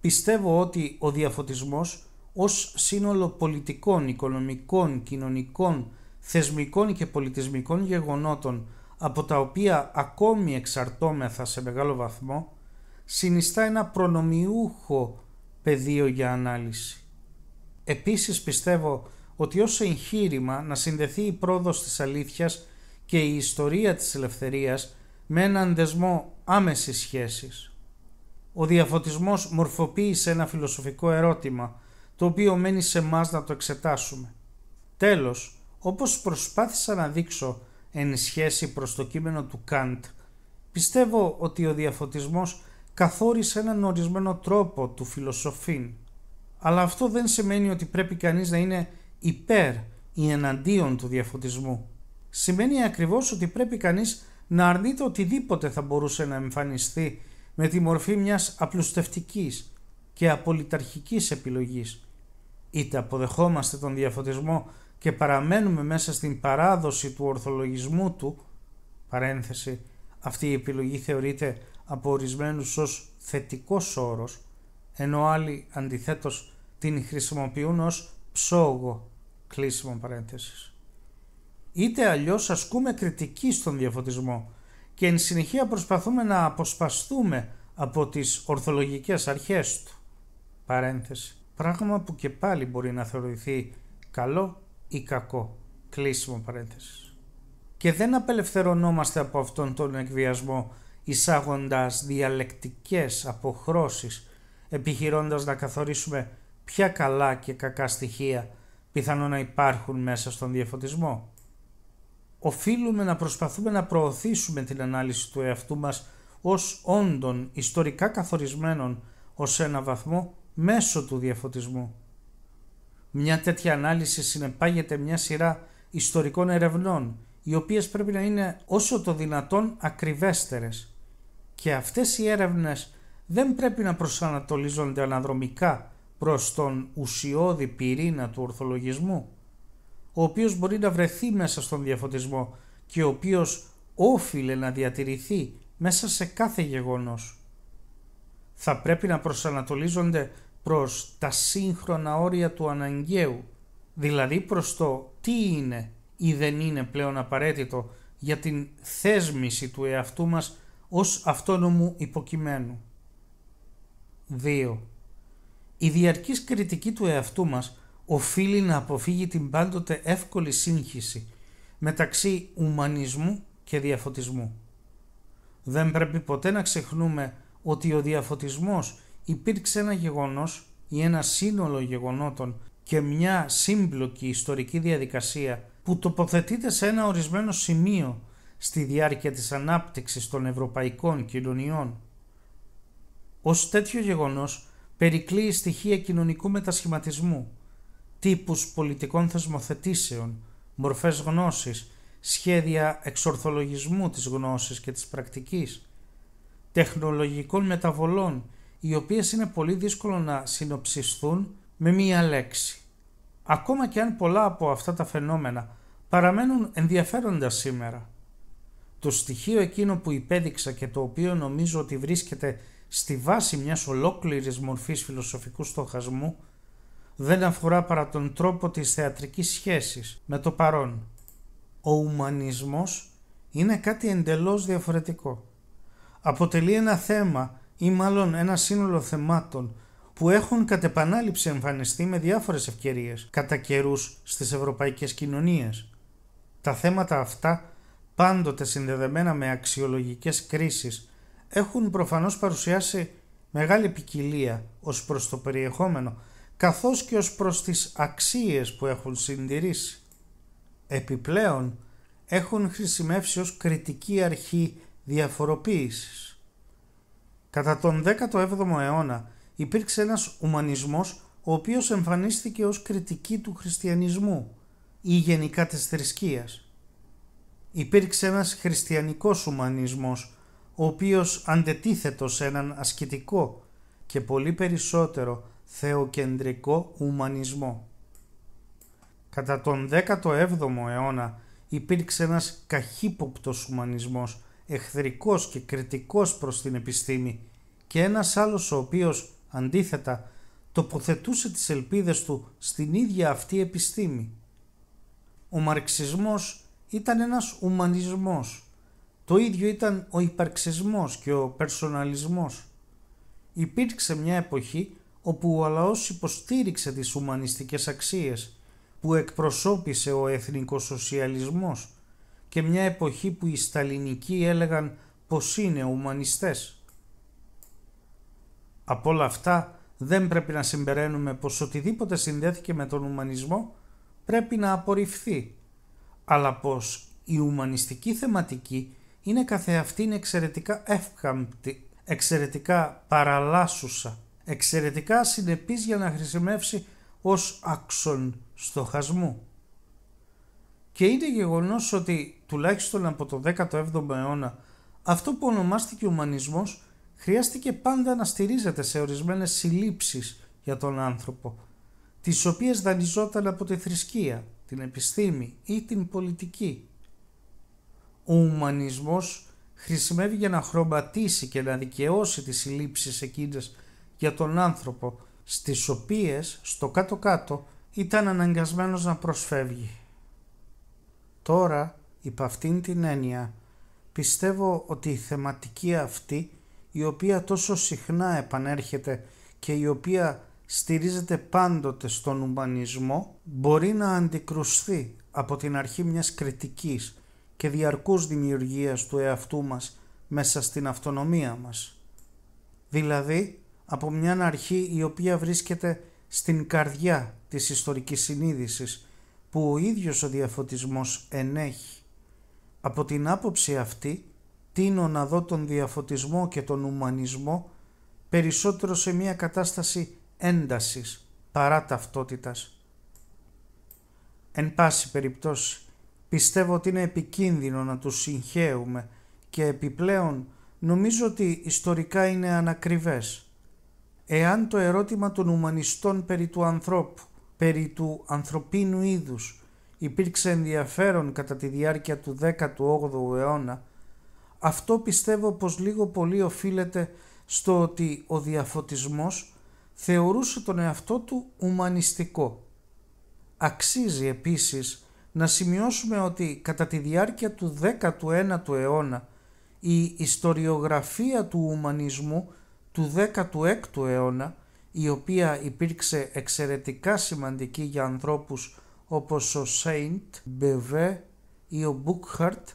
Πιστεύω ότι ο διαφωτισμός ως σύνολο πολιτικών, οικονομικών, κοινωνικών, θεσμικών και πολιτισμικών γεγονότων από τα οποία ακόμη εξαρτώμεθα σε μεγάλο βαθμό, συνιστά ένα προνομιούχο πεδίο για ανάλυση. Επίσης πιστεύω ότι ως εγχείρημα να συνδεθεί η πρόοδος της αλήθειας και η ιστορία της ελευθερίας με έναν δεσμό άμεσης σχέσης. Ο διαφωτισμός μορφοποίησε ένα φιλοσοφικό ερώτημα, το οποίο μένει σε μας να το εξετάσουμε. Τέλος, όπως προσπάθησα να δείξω εν σχέση προς το κείμενο του Καντ, πιστεύω ότι ο διαφωτισμός καθόρισε έναν ορισμένο τρόπο του φιλοσοφίν. Αλλά αυτό δεν σημαίνει ότι πρέπει κανείς να είναι υπέρ ή εναντίον του διαφωτισμού. Σημαίνει ακριβώς ότι πρέπει κανείς να αρνείται οτιδήποτε θα μπορούσε να εμφανιστεί με τη μορφή μιας απλουστευτικής και απολυταρχικής επιλογής. Είτε αποδεχόμαστε τον διαφωτισμό και παραμένουμε μέσα στην παράδοση του ορθολογισμού του, παρένθεση, αυτή η επιλογή θεωρείται από ορισμένους ως θετικός όρος, ενώ άλλοι αντιθέτως την χρησιμοποιούν ως ψόγο, κλείσιμο παρένθεσης. Είτε αλλιώς ασκούμε κριτική στον διαφωτισμό, και εν συνεχεία προσπαθούμε να αποσπαστούμε από τις ορθολογικές αρχές του. Παρένθεση. Πράγμα που και πάλι μπορεί να θεωρηθεί καλό ή κακό. Κλείσιμο παρένθεση. Και δεν απελευθερωνόμαστε από αυτόν τον εκβιασμό εισάγοντας διαλεκτικές αποχρώσεις επιχειρώντας να καθορίσουμε ποια καλά και κακά στοιχεία πιθανόν να υπάρχουν μέσα στον διαφωτισμό οφείλουμε να προσπαθούμε να προωθήσουμε την ανάλυση του εαυτού μας ως όντων ιστορικά καθορισμένων ως ένα βαθμό μέσω του διαφωτισμού. Μια τέτοια ανάλυση συνεπάγεται μια σειρά ιστορικών ερευνών, οι οποίες πρέπει να είναι όσο το δυνατόν ακριβέστερες. Και αυτές οι έρευνες δεν πρέπει να προσανατολίζονται αναδρομικά προς τον ουσιώδη πυρήνα του ορθολογισμού, ο οποίος μπορεί να βρεθεί μέσα στον διαφωτισμό και ο οποίος όφιλε να διατηρηθεί μέσα σε κάθε γεγονός. Θα πρέπει να προσανατολίζονται προς τα σύγχρονα όρια του αναγκαίου, δηλαδή προς το τι είναι ή δεν είναι πλέον απαραίτητο για την θέσμηση του εαυτού μας ως αυτόνομου υποκειμένου. 2. Η διαρκής κριτική του εαυτού μας οφείλει να αποφύγει την πάντοτε εύκολη σύγχυση μεταξύ ουμανισμού και διαφωτισμού. Δεν πρέπει ποτέ να ξεχνούμε ότι ο διαφωτισμός υπήρξε ένα γεγονός ή ένα σύνολο γεγονότων και μια σύμπλοκη ιστορική διαδικασία που τοποθετείται σε ένα ορισμένο σημείο στη διάρκεια της ανάπτυξης των ευρωπαϊκών κοινωνιών. Ως τέτοιο γεγονός περικλείει στοιχεία κοινωνικού μετασχηματισμού τύπους πολιτικών θεσμοθετήσεων, μορφές γνώσης, σχέδια εξορθολογισμού της γνώσης και της πρακτικής, τεχνολογικών μεταβολών, οι οποίες είναι πολύ δύσκολο να συνοψιστούν με μία λέξη. Ακόμα και αν πολλά από αυτά τα φαινόμενα παραμένουν ενδιαφέροντα σήμερα. Το στοιχείο εκείνο που υπέδειξα και το οποίο νομίζω ότι βρίσκεται στη βάση μιας ολόκληρης μορφής φιλοσοφικού στοχασμού δεν αφορά παρά τον τρόπο της θεατρικής σχέσης με το παρόν. Ο ουμανισμός είναι κάτι εντελώς διαφορετικό. Αποτελεί ένα θέμα ή μάλλον ένα σύνολο θεμάτων που έχουν κατ' επανάληψη εμφανιστεί με διάφορες ευκαιρίες κατά καιρούς στις ευρωπαϊκές κοινωνίες. Τα θέματα αυτά, πάντοτε συνδεδεμένα με αξιολογικές κρίσεις, έχουν προφανώς παρουσιάσει μεγάλη ποικιλία ως προς το περιεχόμενο καθώς και ως προς τις αξίες που έχουν συντηρήσει. Επιπλέον, έχουν χρησιμεύσει ως κριτική αρχή διαφοροποίησης. Κατά τον 17ο αιώνα υπήρξε ένας ουμανισμός ο οποίος εμφανίστηκε ως κριτική του χριστιανισμού ή γενικά της θρησκείας. Υπήρξε ένας χριστιανικός ουμανισμός ο οποίος αντετίθετο σε έναν ασκητικό και πολύ περισσότερο θεοκεντρικό ουμανισμό. Κατά τον 17ο αιώνα υπήρξε ένας καχύποπτος ουμανισμός, εχθρικός και κριτικός προς την επιστήμη και ένας άλλος ο οποίος, αντίθετα, τοποθετούσε τις ελπίδες του στην ίδια αυτή επιστήμη. Ο μαρξισμός ήταν ένας ουμανισμός. Το ίδιο ήταν ο υπαρξισμός και ο περσοναλισμός. Υπήρξε μια εποχή όπου ο λαός υποστήριξε τις ουμανιστικές αξίες που εκπροσώπησε ο εθνικός σοσιαλισμός και μια εποχή που οι σταλινικοί έλεγαν πως είναι ουμανιστές. Από όλα αυτά δεν πρέπει να συμπεραίνουμε πως οτιδήποτε συνδέθηκε με τον ουμανισμό πρέπει να απορριφθεί, αλλά πως η ουμανιστική θεματική είναι καθεαυτήν εξαιρετικά εύκαμπτη, εξαιρετικά παραλάσουσα εξαιρετικά συνεπής για να χρησιμεύσει ως άξον στοχασμού. Και είναι γεγονός ότι τουλάχιστον από το 17ο αιώνα αυτό που ονομάστηκε ουμανισμός χρειάστηκε πάντα να στηρίζεται σε ορισμένες συλλήψεις για τον άνθρωπο, τις οποίες δανειζόταν από τη θρησκεία, την επιστήμη ή την πολιτική. Ο ουμανισμός χρησιμεύει για να χρωματίσει και να δικαιώσει τις συλλήψεις εκείνες για τον άνθρωπο, στις οποίες στο κάτω-κάτω ήταν αναγκασμένος να προσφεύγει. Τώρα, υπ' αυτήν την έννοια, πιστεύω ότι η θεματική αυτή, η οποία τόσο συχνά επανέρχεται και η οποία στηρίζεται πάντοτε στον ουμανισμό, μπορεί να αντικρουστεί από την αρχή μιας κριτικής και διαρκούς δημιουργίας του εαυτού μας μέσα στην αυτονομία μας. Δηλαδή, από μια αρχή η οποία βρίσκεται στην καρδιά της ιστορικής συνείδησης που ο ίδιος ο διαφωτισμός ενέχει. Από την άποψη αυτή τίνω να δω τον διαφωτισμό και τον ουμανισμό περισσότερο σε μια κατάσταση έντασης παρά ταυτότητας. Εν πάση περιπτώσει πιστεύω ότι είναι επικίνδυνο να τους συγχαίουμε και επιπλέον νομίζω ότι ιστορικά είναι ανακριβές εάν το ερώτημα των ουμανιστών περί του ανθρώπου, περί του ανθρωπίνου είδους υπήρξε ενδιαφέρον κατά τη διάρκεια του 18ου αιώνα, αυτό πιστεύω πως λίγο πολύ οφείλεται στο ότι ο διαφωτισμός θεωρούσε τον εαυτό του ουμανιστικό. Αξίζει επίσης να σημειώσουμε ότι κατά τη διάρκεια του 19ου αιώνα η ιστοριογραφία του ουμανισμού του 16ου αιώνα η οποία υπήρξε εξαιρετικά σημαντική για ανθρώπους όπως ο Σέιντ, Μπεβέ ή ο Μπούκχαρτ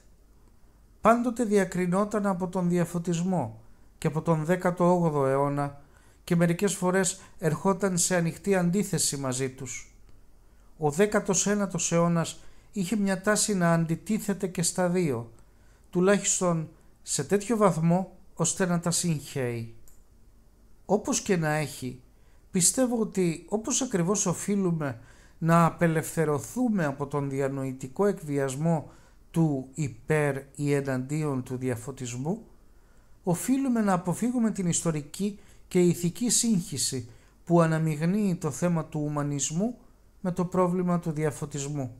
πάντοτε διακρινόταν από τον διαφωτισμό και από τον 18ο αιώνα και μερικές φορές ερχόταν σε ανοιχτή αντίθεση μαζί τους. Ο 19 ο αιώνας είχε μια τάση να αντιτίθεται και στα δύο, τουλάχιστον σε τέτοιο βαθμό ώστε να τα συγχαίει όπως και να έχει, πιστεύω ότι όπως ακριβώς οφείλουμε να απελευθερωθούμε από τον διανοητικό εκβιασμό του υπέρ ή εναντίον του διαφωτισμού, οφείλουμε να αποφύγουμε την ιστορική και ηθική σύγχυση που αναμειγνύει το θέμα του ουμανισμού με το πρόβλημα του διαφωτισμού.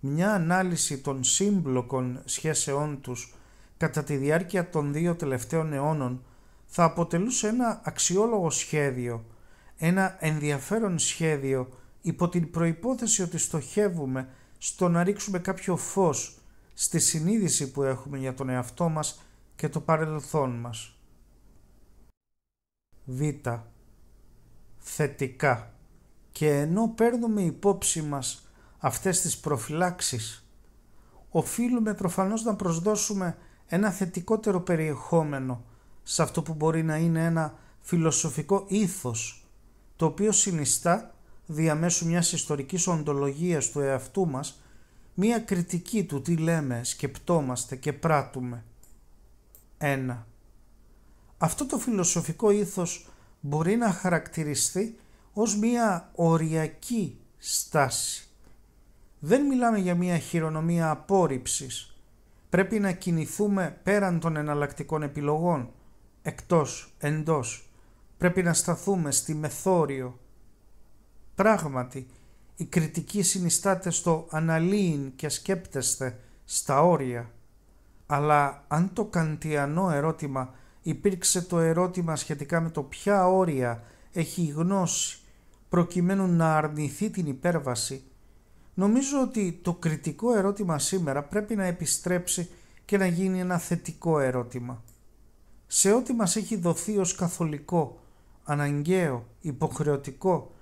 Μια ανάλυση των σύμπλοκων σχέσεών τους κατά τη διάρκεια των δύο τελευταίων αιώνων θα αποτελούσε ένα αξιόλογο σχέδιο, ένα ενδιαφέρον σχέδιο υπό την προϋπόθεση ότι στοχεύουμε στο να ρίξουμε κάποιο φως στη συνείδηση που έχουμε για τον εαυτό μας και το παρελθόν μας. Β. Θετικά. Και ενώ παίρνουμε υπόψη μας αυτές τις προφυλάξεις, οφείλουμε προφανώς να προσδώσουμε ένα θετικότερο περιεχόμενο σε αυτό που μπορεί να είναι ένα φιλοσοφικό ήθος το οποίο συνιστά διαμέσου μιας ιστορικής οντολογίας του εαυτού μας μία κριτική του τι λέμε, σκεπτόμαστε και πράττουμε. Ένα. Αυτό το φιλοσοφικό ήθος μπορεί να χαρακτηριστεί ως μία οριακή στάση. Δεν μιλάμε για μία χειρονομία απόρριψης. Πρέπει να κινηθούμε πέραν των εναλλακτικών επιλογών εκτός, εντός. Πρέπει να σταθούμε στη μεθόριο. Πράγματι, η κριτική συνιστάται στο αναλύειν και σκέπτεστε στα όρια. Αλλά αν το καντιανό ερώτημα υπήρξε το ερώτημα σχετικά με το ποια όρια έχει η γνώση προκειμένου να αρνηθεί την υπέρβαση, νομίζω ότι το κριτικό ερώτημα σήμερα πρέπει να επιστρέψει και να γίνει ένα θετικό ερώτημα σε ό,τι μας έχει δοθεί ως καθολικό, αναγκαίο, υποχρεωτικό,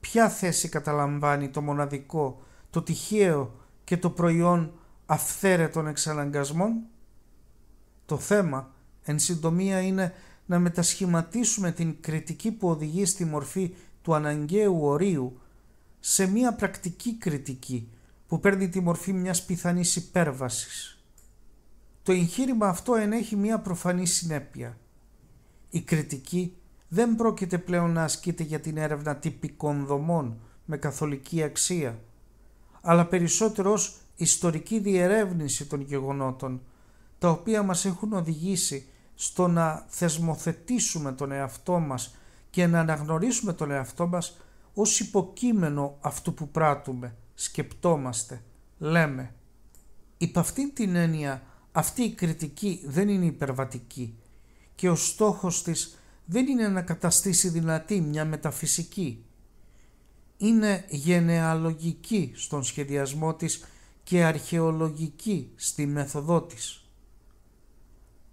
ποια θέση καταλαμβάνει το μοναδικό, το τυχαίο και το προϊόν αυθαίρετων εξαναγκασμών. Το θέμα, εν συντομία, είναι να μετασχηματίσουμε την κριτική που οδηγεί στη μορφή του αναγκαίου ορίου σε μία πρακτική κριτική που παίρνει τη μορφή μιας πιθανής υπέρβασης. Το εγχείρημα αυτό ενέχει μία προφανή συνέπεια. Η κριτική δεν πρόκειται πλέον να ασκείται για την έρευνα τυπικών δομών με καθολική αξία, αλλά περισσότερο ως ιστορική διερεύνηση των γεγονότων, τα οποία μας έχουν οδηγήσει στο να θεσμοθετήσουμε τον εαυτό μας και να αναγνωρίσουμε τον εαυτό μας ως υποκείμενο αυτού που πράττουμε, σκεπτόμαστε, λέμε. Υπ' αυτήν την έννοια αυτή η κριτική δεν είναι υπερβατική και ο στόχος της δεν είναι να καταστήσει δυνατή μια μεταφυσική. Είναι γενεαλογική στον σχεδιασμό της και αρχαιολογική στη μέθοδό της.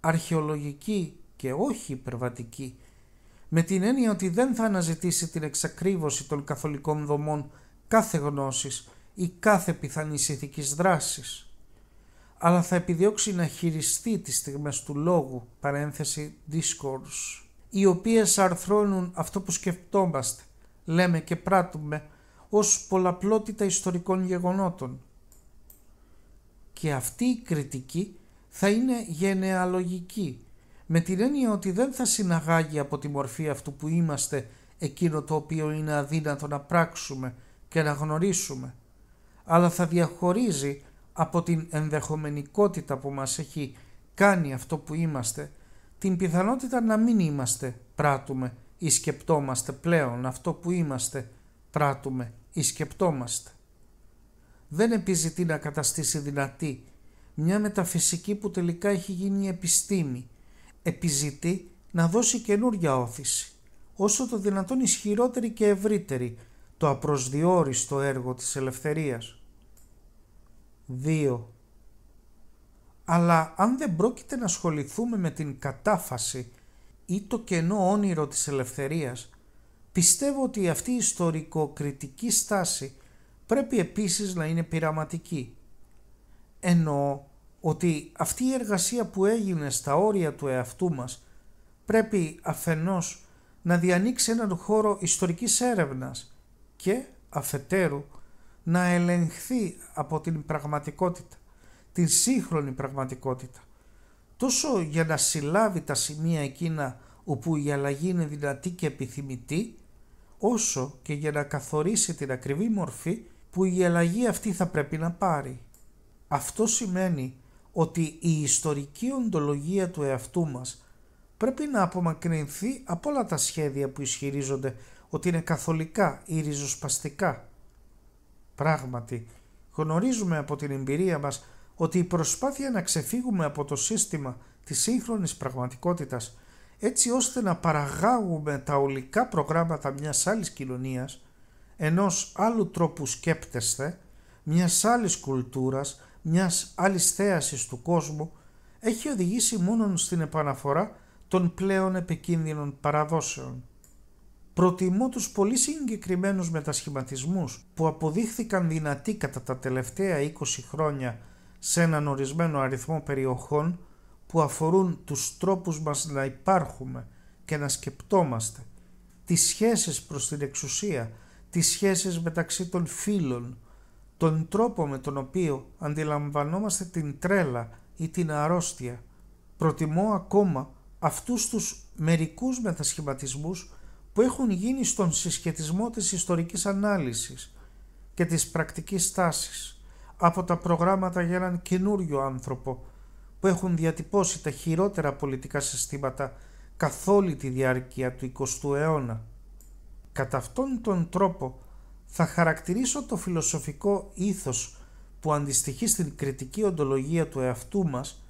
Αρχαιολογική και όχι υπερβατική, με την έννοια ότι δεν θα αναζητήσει την εξακρίβωση των καθολικών δομών κάθε γνώσης ή κάθε πιθανής ηθικής δράσης αλλά θα επιδιώξει να χειριστεί τις στιγμές του λόγου, παρένθεση discourse, οι οποίες αρθρώνουν αυτό που σκεφτόμαστε, λέμε και πράττουμε, ως πολλαπλότητα ιστορικών γεγονότων. Και αυτή η κριτική θα είναι γενεαλογική, με την έννοια ότι δεν θα συναγάγει από τη μορφή αυτού που είμαστε εκείνο το οποίο είναι αδύνατο να πράξουμε και να γνωρίσουμε, αλλά θα διαχωρίζει από την ενδεχομενικότητα που μας έχει κάνει αυτό που είμαστε, την πιθανότητα να μην είμαστε πράττουμε ή σκεπτόμαστε πλέον αυτό που είμαστε πράττουμε ή σκεπτόμαστε. Δεν επιζητεί να καταστήσει δυνατή μια μεταφυσική που τελικά έχει γίνει επιστήμη. Επιζητεί να δώσει καινούρια όθηση, όσο το δυνατόν ισχυρότερη και ευρύτερη, το απροσδιόριστο έργο της ελευθερίας. 2. Αλλά αν δεν πρόκειται να ασχοληθούμε με την κατάφαση ή το κενό όνειρο της ελευθερίας, πιστεύω ότι αυτή η ιστορικοκριτική στάση πρέπει επίσης να είναι πειραματική. Εννοώ ότι αυτή η εργασία που έγινε στα όρια του εαυτού μας πρέπει αφενός να διανοίξει έναν χώρο ιστορικής έρευνας και αφετέρου να ελεγχθεί από την πραγματικότητα, την σύγχρονη πραγματικότητα. Τόσο για να συλλάβει τα σημεία εκείνα όπου η αλλαγή είναι δυνατή και επιθυμητή, όσο και για να καθορίσει την ακριβή μορφή που η αλλαγή αυτή θα πρέπει να πάρει. Αυτό σημαίνει ότι η ιστορική οντολογία του εαυτού μας πρέπει να απομακρυνθεί από όλα τα σχέδια που ισχυρίζονται ότι είναι καθολικά ή ριζοσπαστικά Πράγματι, γνωρίζουμε από την εμπειρία μας ότι η προσπάθεια να ξεφύγουμε από το σύστημα της σύγχρονης πραγματικότητας έτσι ώστε να παραγάγουμε τα ολικά προγράμματα μιας άλλης κοινωνίας, ενός άλλου τρόπου σκέπτεσθε, μιας άλλης κουλτούρας, μιας άλλης θέασης του κόσμου, έχει οδηγήσει μόνον στην επαναφορά των πλέον επικίνδυνων παραδόσεων. Προτιμώ τους πολύ συγκεκριμένους μετασχηματισμούς που αποδείχθηκαν δυνατοί κατά τα τελευταία 20 χρόνια σε έναν ορισμένο αριθμό περιοχών που αφορούν τους τρόπους μας να υπάρχουμε και να σκεπτόμαστε, τις σχέσεις προς την εξουσία, τις σχέσεις μεταξύ των φίλων, τον τρόπο με τον οποίο αντιλαμβανόμαστε την τρέλα ή την αρρώστια. Προτιμώ ακόμα αυτούς τους μερικούς μετασχηματισμούς που έχουν γίνει στον συσχετισμό της ιστορικής ανάλυσης και της πρακτικής τάσης από τα προγράμματα για έναν καινούριο άνθρωπο που έχουν διατυπώσει τα χειρότερα πολιτικά συστήματα καθ' όλη τη διάρκεια του 20ου αιώνα. Κατά αυτόν τον τρόπο θα χαρακτηρίσω το φιλοσοφικό ήθος που αντιστοιχεί στην κριτική οντολογία του εαυτού μας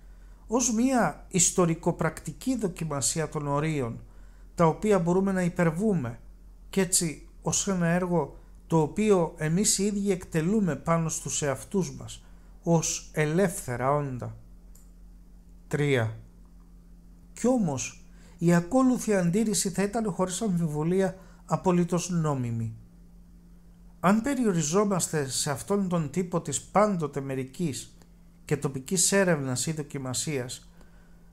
ως μια ιστορικοπρακτική δοκιμασία των ορίων τα οποία μπορούμε να υπερβούμε και έτσι ως ένα έργο το οποίο εμείς οι ίδιοι εκτελούμε πάνω στους εαυτούς μας ως ελεύθερα όντα. 3. Κι όμως η ακόλουθη αντίρρηση θα ήταν χωρίς αμφιβολία απολύτως νόμιμη. Αν περιοριζόμαστε σε αυτόν τον τύπο της πάντοτε μερικής και τοπικής έρευνας ή δοκιμασίας,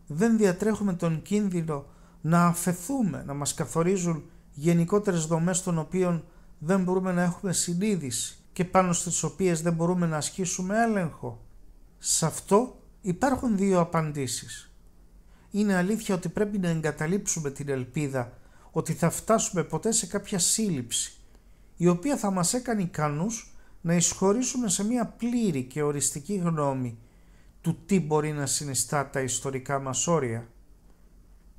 δεν διατρέχουμε τον κίνδυνο να αφαιθούμε, να μας καθορίζουν γενικότερες δομές των οποίων δεν μπορούμε να έχουμε συνείδηση και πάνω στις οποίες δεν μπορούμε να ασκήσουμε έλεγχο. Σε αυτό υπάρχουν δύο απαντήσεις. Είναι αλήθεια ότι πρέπει να εγκαταλείψουμε την ελπίδα ότι θα φτάσουμε ποτέ σε κάποια σύλληψη, η οποία θα μας έκανε ικανούς να εισχωρήσουμε σε μια πλήρη και οριστική γνώμη του τι μπορεί να συνιστά τα ιστορικά μας όρια.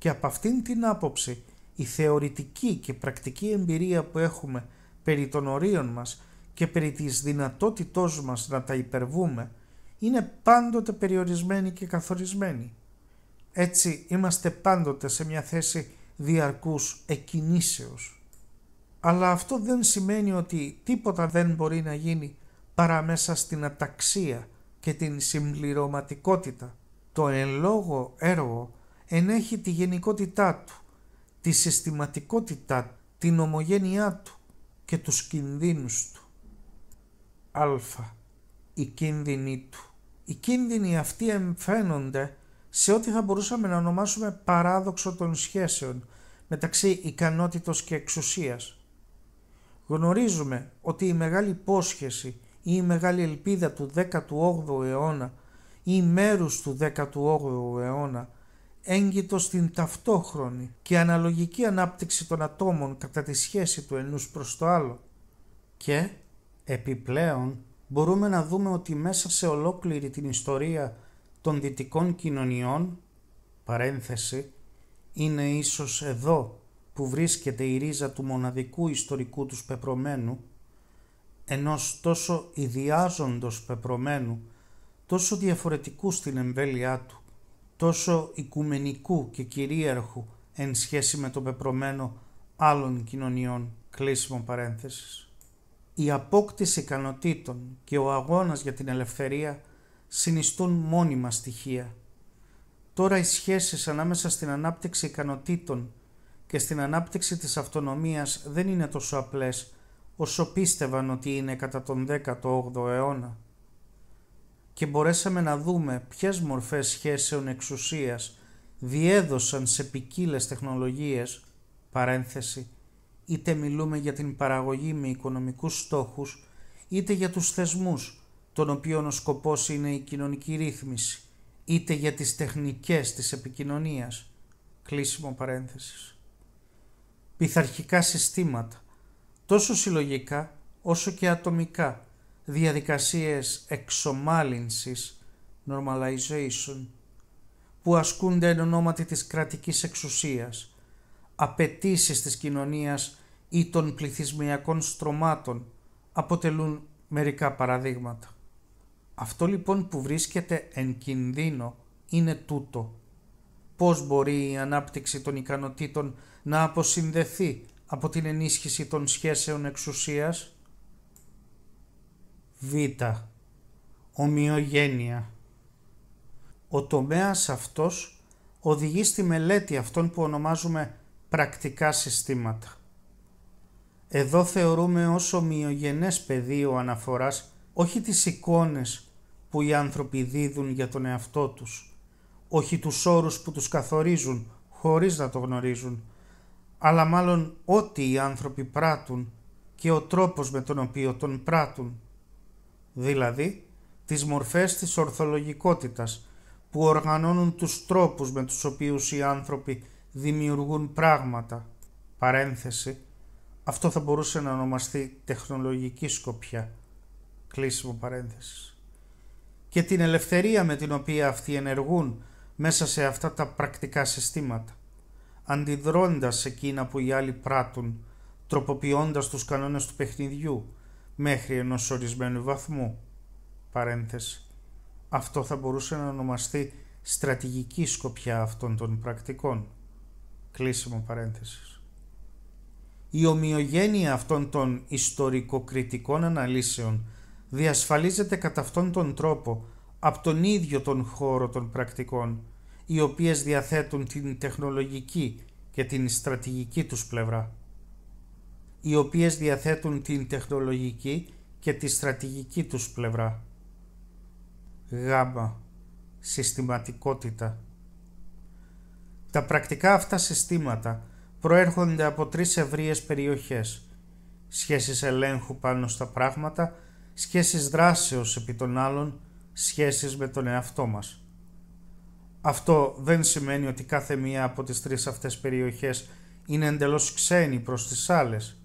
Και από αυτήν την άποψη η θεωρητική και πρακτική εμπειρία που έχουμε περί των ορίων μας και περί της δυνατότητός μας να τα υπερβούμε είναι πάντοτε περιορισμένη και καθορισμένη. Έτσι είμαστε πάντοτε σε μια θέση διαρκούς εκκινήσεως. Αλλά αυτό δεν σημαίνει ότι τίποτα δεν μπορεί να γίνει παρά μέσα στην αταξία και την συμπληρωματικότητα. Το εν λόγω έργο ενέχει τη γενικότητά του, τη συστηματικότητά του, την ομογένειά του και τους κινδύνους του. Α. Η κίνδυνοι του. Οι κίνδυνοι αυτοί εμφαίνονται σε ό,τι θα μπορούσαμε να ονομάσουμε παράδοξο των σχέσεων μεταξύ ικανότητος και εξουσίας. Γνωρίζουμε ότι η μεγάλη υπόσχεση ή η μεγάλη ελπίδα του 18ου αιώνα ή μέρους του 18ου αιώνα έγκυτο στην ταυτόχρονη και αναλογική ανάπτυξη των ατόμων κατά τη σχέση του ενούς προς το άλλο. Και, επιπλέον, μπορούμε να δούμε ότι μέσα σε ολόκληρη την ιστορία των δυτικών κοινωνιών, παρένθεση, είναι ίσως εδώ που βρίσκεται η ρίζα του μοναδικού ιστορικού τους πεπρωμένου, ενός τόσο ιδιάζοντος πεπρωμένου, τόσο διαφορετικού στην εμβέλειά του, τόσο οικουμενικού και κυρίαρχου εν σχέση με το πεπρωμένο άλλων κοινωνιών κλείσιμο παρένθεσης. Η απόκτηση ικανοτήτων και ο αγώνας για την ελευθερία συνιστούν μόνιμα στοιχεία. Τώρα οι σχέσεις ανάμεσα στην ανάπτυξη ικανοτήτων και στην ανάπτυξη της αυτονομίας δεν είναι τόσο απλές όσο πίστευαν ότι είναι κατά τον 18ο αιώνα και μπορέσαμε να δούμε ποιες μορφές σχέσεων εξουσίας διέδωσαν σε ποικίλες τεχνολογίες, παρένθεση, είτε μιλούμε για την παραγωγή με οικονομικούς στόχους, είτε για τους θεσμούς, των οποίων ο σκοπός είναι η κοινωνική ρύθμιση, είτε για τις τεχνικές της επικοινωνίας, κλείσιμο παρένθεσης. Πειθαρχικά συστήματα, τόσο συλλογικά όσο και ατομικά, διαδικασίες εξομάλυνσης normalization που ασκούνται εν ονόματι της κρατικής εξουσίας, απαιτήσεις της κοινωνίας ή των πληθυσμιακών στρωμάτων αποτελούν μερικά παραδείγματα. Αυτό λοιπόν που βρίσκεται εν κινδύνο είναι τούτο. Πώς μπορεί η ανάπτυξη των ικανοτήτων να αποσυνδεθεί από την ενίσχυση των σχέσεων εξουσίας – Β. Ομοιογένεια. Ο τομέας αυτός οδηγεί στη μελέτη αυτών που ονομάζουμε πρακτικά συστήματα. Εδώ θεωρούμε ως ομοιογενές πεδίο αναφοράς όχι τις εικόνες που οι άνθρωποι δίδουν για τον εαυτό τους, όχι τους όρους που τους καθορίζουν χωρίς να το γνωρίζουν, αλλά μάλλον ό,τι οι άνθρωποι πράττουν και ο τρόπος με τον οποίο τον πράττουν δηλαδή τις μορφές της ορθολογικότητας που οργανώνουν τους τρόπους με τους οποίους οι άνθρωποι δημιουργούν πράγματα. Παρένθεση, αυτό θα μπορούσε να ονομαστεί τεχνολογική σκοπιά. Κλείσιμο παρένθεσης, Και την ελευθερία με την οποία αυτοί ενεργούν μέσα σε αυτά τα πρακτικά συστήματα, αντιδρώντας εκείνα που οι άλλοι πράττουν, τροποποιώντας τους κανόνες του παιχνιδιού, μέχρι ενός ορισμένου βαθμού. Παρένθεση. Αυτό θα μπορούσε να ονομαστεί στρατηγική σκοπιά αυτών των πρακτικών. Κλείσιμο παρένθεσης. Η ομοιογένεια αυτών των ιστορικοκριτικών αναλύσεων διασφαλίζεται κατά αυτόν τον τρόπο από τον ίδιο τον χώρο των πρακτικών, οι οποίες διαθέτουν την τεχνολογική και την στρατηγική τους πλευρά οι οποίες διαθέτουν την τεχνολογική και τη στρατηγική τους πλευρά. Γ. Συστηματικότητα. Τα πρακτικά αυτά συστήματα προέρχονται από τρεις ευρείες περιοχές. Σχέσεις ελέγχου πάνω στα πράγματα, σχέσεις δράσεως επί των άλλων, σχέσεις με τον εαυτό μας. Αυτό δεν σημαίνει ότι κάθε μία από τις τρεις αυτές περιοχές είναι εντελώς ξένη προς τις άλλες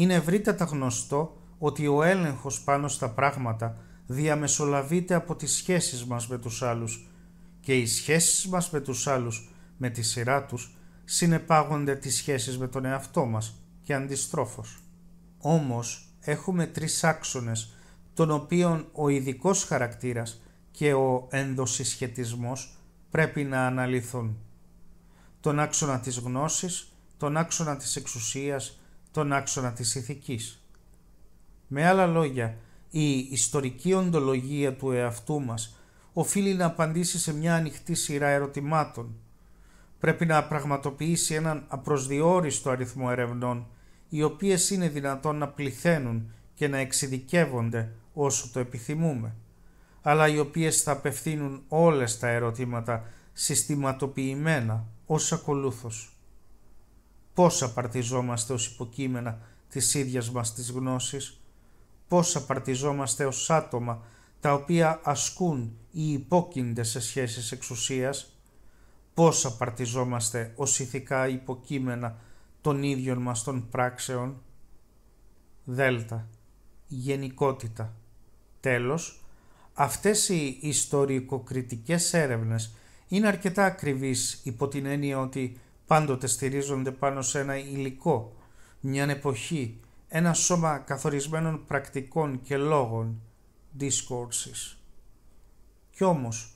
είναι ευρύτατα γνωστό ότι ο έλεγχος πάνω στα πράγματα διαμεσολαβείται από τις σχέσεις μας με τους άλλους και οι σχέσεις μας με τους άλλους με τη σειρά τους συνεπάγονται τις σχέσεις με τον εαυτό μας και αντιστρόφως. Όμως έχουμε τρεις άξονες των οποίων ο ειδικός χαρακτήρας και ο ενδοσυσχετισμός πρέπει να αναλυθούν. Τον άξονα της γνώσης, τον άξονα της εξουσίας τον άξονα της ηθικής. Με άλλα λόγια, η ιστορική οντολογία του εαυτού μας οφείλει να απαντήσει σε μια ανοιχτή σειρά ερωτημάτων. Πρέπει να πραγματοποιήσει έναν απροσδιόριστο αριθμό ερευνών, οι οποίες είναι δυνατόν να πληθαίνουν και να εξειδικεύονται όσο το επιθυμούμε, αλλά οι οποίες θα απευθύνουν όλες τα ερωτήματα συστηματοποιημένα ως ακολούθως πώς απαρτιζόμαστε ως υποκείμενα της ίδιας μας της γνώσης, πώς απαρτιζόμαστε ως άτομα τα οποία ασκούν ή υπόκεινται σε σχέσεις εξουσίας, πώς απαρτιζόμαστε ως ηθικά υποκείμενα των ίδιων μας των πράξεων. Δέλτα. Γενικότητα. Τέλος, αυτές οι ιστορικοκριτικές έρευνες είναι αρκετά ακριβείς υπό την έννοια ότι πάντοτε στηρίζονται πάνω σε ένα υλικό, μια εποχή, ένα σώμα καθορισμένων πρακτικών και λόγων, discourses. Κι όμως,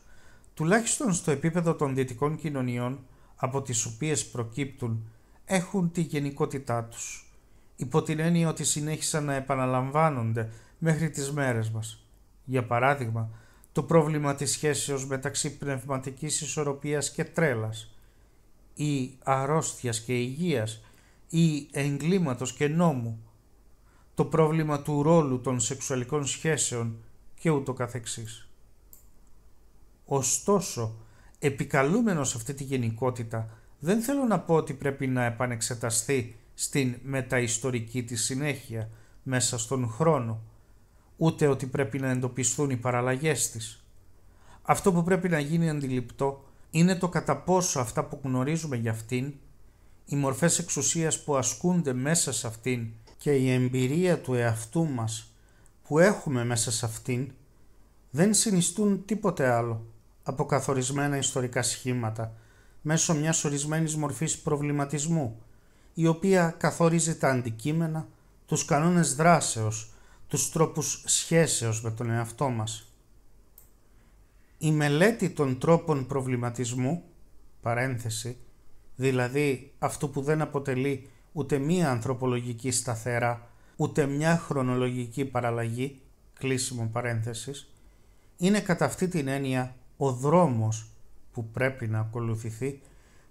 τουλάχιστον στο επίπεδο των δυτικών κοινωνιών, από τις οποίες προκύπτουν, έχουν τη γενικότητά τους, υπό την έννοια ότι συνέχισαν να επαναλαμβάνονται μέχρι τις μέρες μας. Για παράδειγμα, το πρόβλημα της σχέσεως μεταξύ πνευματικής ισορροπίας και τρέλας, ή αρρώστιας και υγείας ή εγκλήματος και νόμου, το πρόβλημα του ρόλου των σεξουαλικών σχέσεων και ούτω καθεξής. Ωστόσο, επικαλούμενος αυτή τη γενικότητα, δεν θέλω να πω ότι πρέπει να επανεξεταστεί στην μεταϊστορική της συνέχεια μέσα στον χρόνο, ούτε ότι πρέπει να εντοπιστούν οι παραλλαγές της. Αυτό που πρέπει να γίνει αντιληπτό είναι το κατά πόσο αυτά που γνωρίζουμε για αυτήν, οι μορφές εξουσίας που ασκούνται μέσα σε αυτήν και η εμπειρία του εαυτού μας που έχουμε μέσα σε αυτήν, δεν συνιστούν τίποτε άλλο από καθορισμένα ιστορικά σχήματα μέσω μιας ορισμένης μορφής προβληματισμού, η οποία καθορίζει τα αντικείμενα, τους κανόνες δράσεως, τους τρόπους σχέσεως με τον εαυτό μας η μελέτη των τρόπων προβληματισμού, παρένθεση, δηλαδή αυτού που δεν αποτελεί ούτε μία ανθρωπολογική σταθερά, ούτε μια χρονολογική παραλλαγή, κλείσιμο παρένθεσης, είναι κατά αυτή την έννοια ο δρόμος που πρέπει να ακολουθηθεί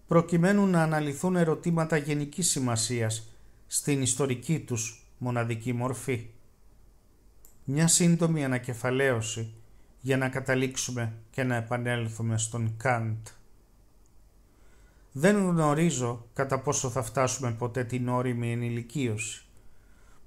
προκειμένου να αναλυθούν ερωτήματα γενικής σημασίας στην ιστορική τους μοναδική μορφή. Μια σύντομη ανακεφαλαίωση για να καταλήξουμε και να επανέλθουμε στον Καντ. Δεν γνωρίζω κατά πόσο θα φτάσουμε ποτέ την όριμη ενηλικίωση.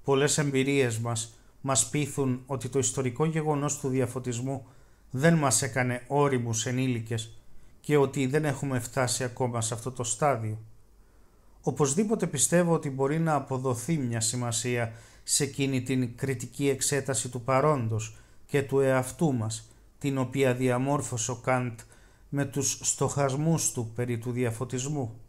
Πολλές εμπειρίες μας μας πείθουν ότι το ιστορικό γεγονός του διαφωτισμού δεν μας έκανε όριμους ενήλικες και ότι δεν έχουμε φτάσει ακόμα σε αυτό το στάδιο. Οπωσδήποτε πιστεύω ότι μπορεί να αποδοθεί μια σημασία σε εκείνη την κριτική εξέταση του παρόντος και του εαυτού μας, την οποία διαμόρφωσε ο Καντ με τους στοχασμούς του περί του διαφωτισμού.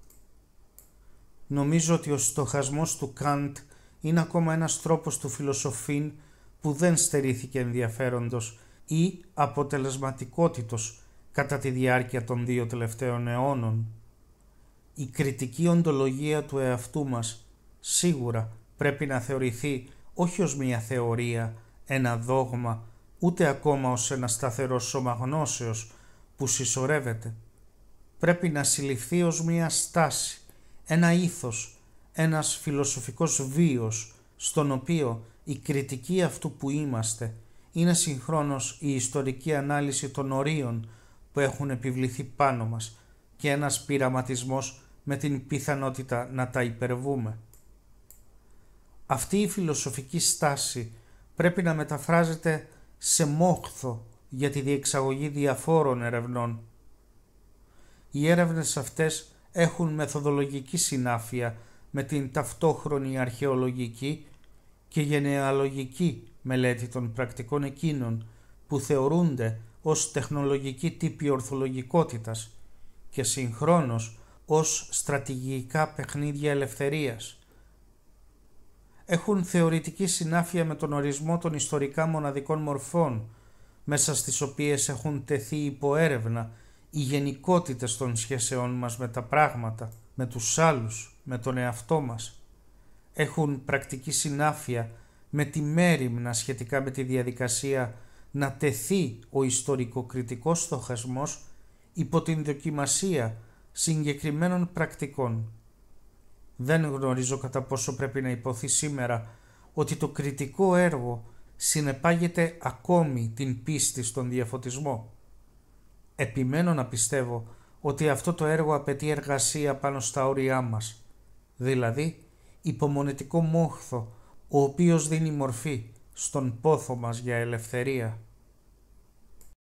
Νομίζω ότι ο στοχασμός του Καντ είναι ακόμα ένας τρόπος του φιλοσοφίν που δεν στερήθηκε ενδιαφέροντος ή αποτελεσματικότητος κατά τη διάρκεια των δύο τελευταίων αιώνων. Η κριτική οντολογία του εαυτού μας σίγουρα πρέπει να θεωρηθεί όχι ως μια θεωρία, ένα δόγμα ούτε ακόμα ως ένα σταθερός σώμα γνώσεως που συσσωρεύεται. Πρέπει να συλληφθεί ως μία στάση, ένα ήθος, ένας φιλοσοφικός βίος, στον οποίο η κριτική αυτού που είμαστε είναι συγχρόνως η ιστορική ανάλυση των ορίων που έχουν επιβληθεί πάνω μας και ένας πειραματισμός με την πιθανότητα να τα υπερβούμε. Αυτή η φιλοσοφική στάση πρέπει να μεταφράζεται σε μόχθο για τη διεξαγωγή διαφόρων ερευνών. Οι έρευνες αυτές έχουν μεθοδολογική συνάφεια με την ταυτόχρονη αρχαιολογική και γενεαλογική μελέτη των πρακτικών εκείνων που θεωρούνται ως τεχνολογική τύπη ορθολογικότητας και συγχρόνως ως στρατηγικά παιχνίδια ελευθερίας έχουν θεωρητική συνάφεια με τον ορισμό των ιστορικά μοναδικών μορφών, μέσα στις οποίες έχουν τεθεί υποέρευνα οι γενικότητες των σχέσεών μας με τα πράγματα, με τους άλλους, με τον εαυτό μας. Έχουν πρακτική συνάφεια με τη μέρημνα σχετικά με τη διαδικασία να τεθεί ο ιστορικοκριτικός στοχασμός υπό την δοκιμασία συγκεκριμένων πρακτικών δεν γνωρίζω κατά πόσο πρέπει να υποθεί σήμερα ότι το κριτικό έργο συνεπάγεται ακόμη την πίστη στον διαφωτισμό. Επιμένω να πιστεύω ότι αυτό το έργο απαιτεί εργασία πάνω στα όρια μας, δηλαδή υπομονετικό μόχθο ο οποίος δίνει μορφή στον πόθο μας για ελευθερία.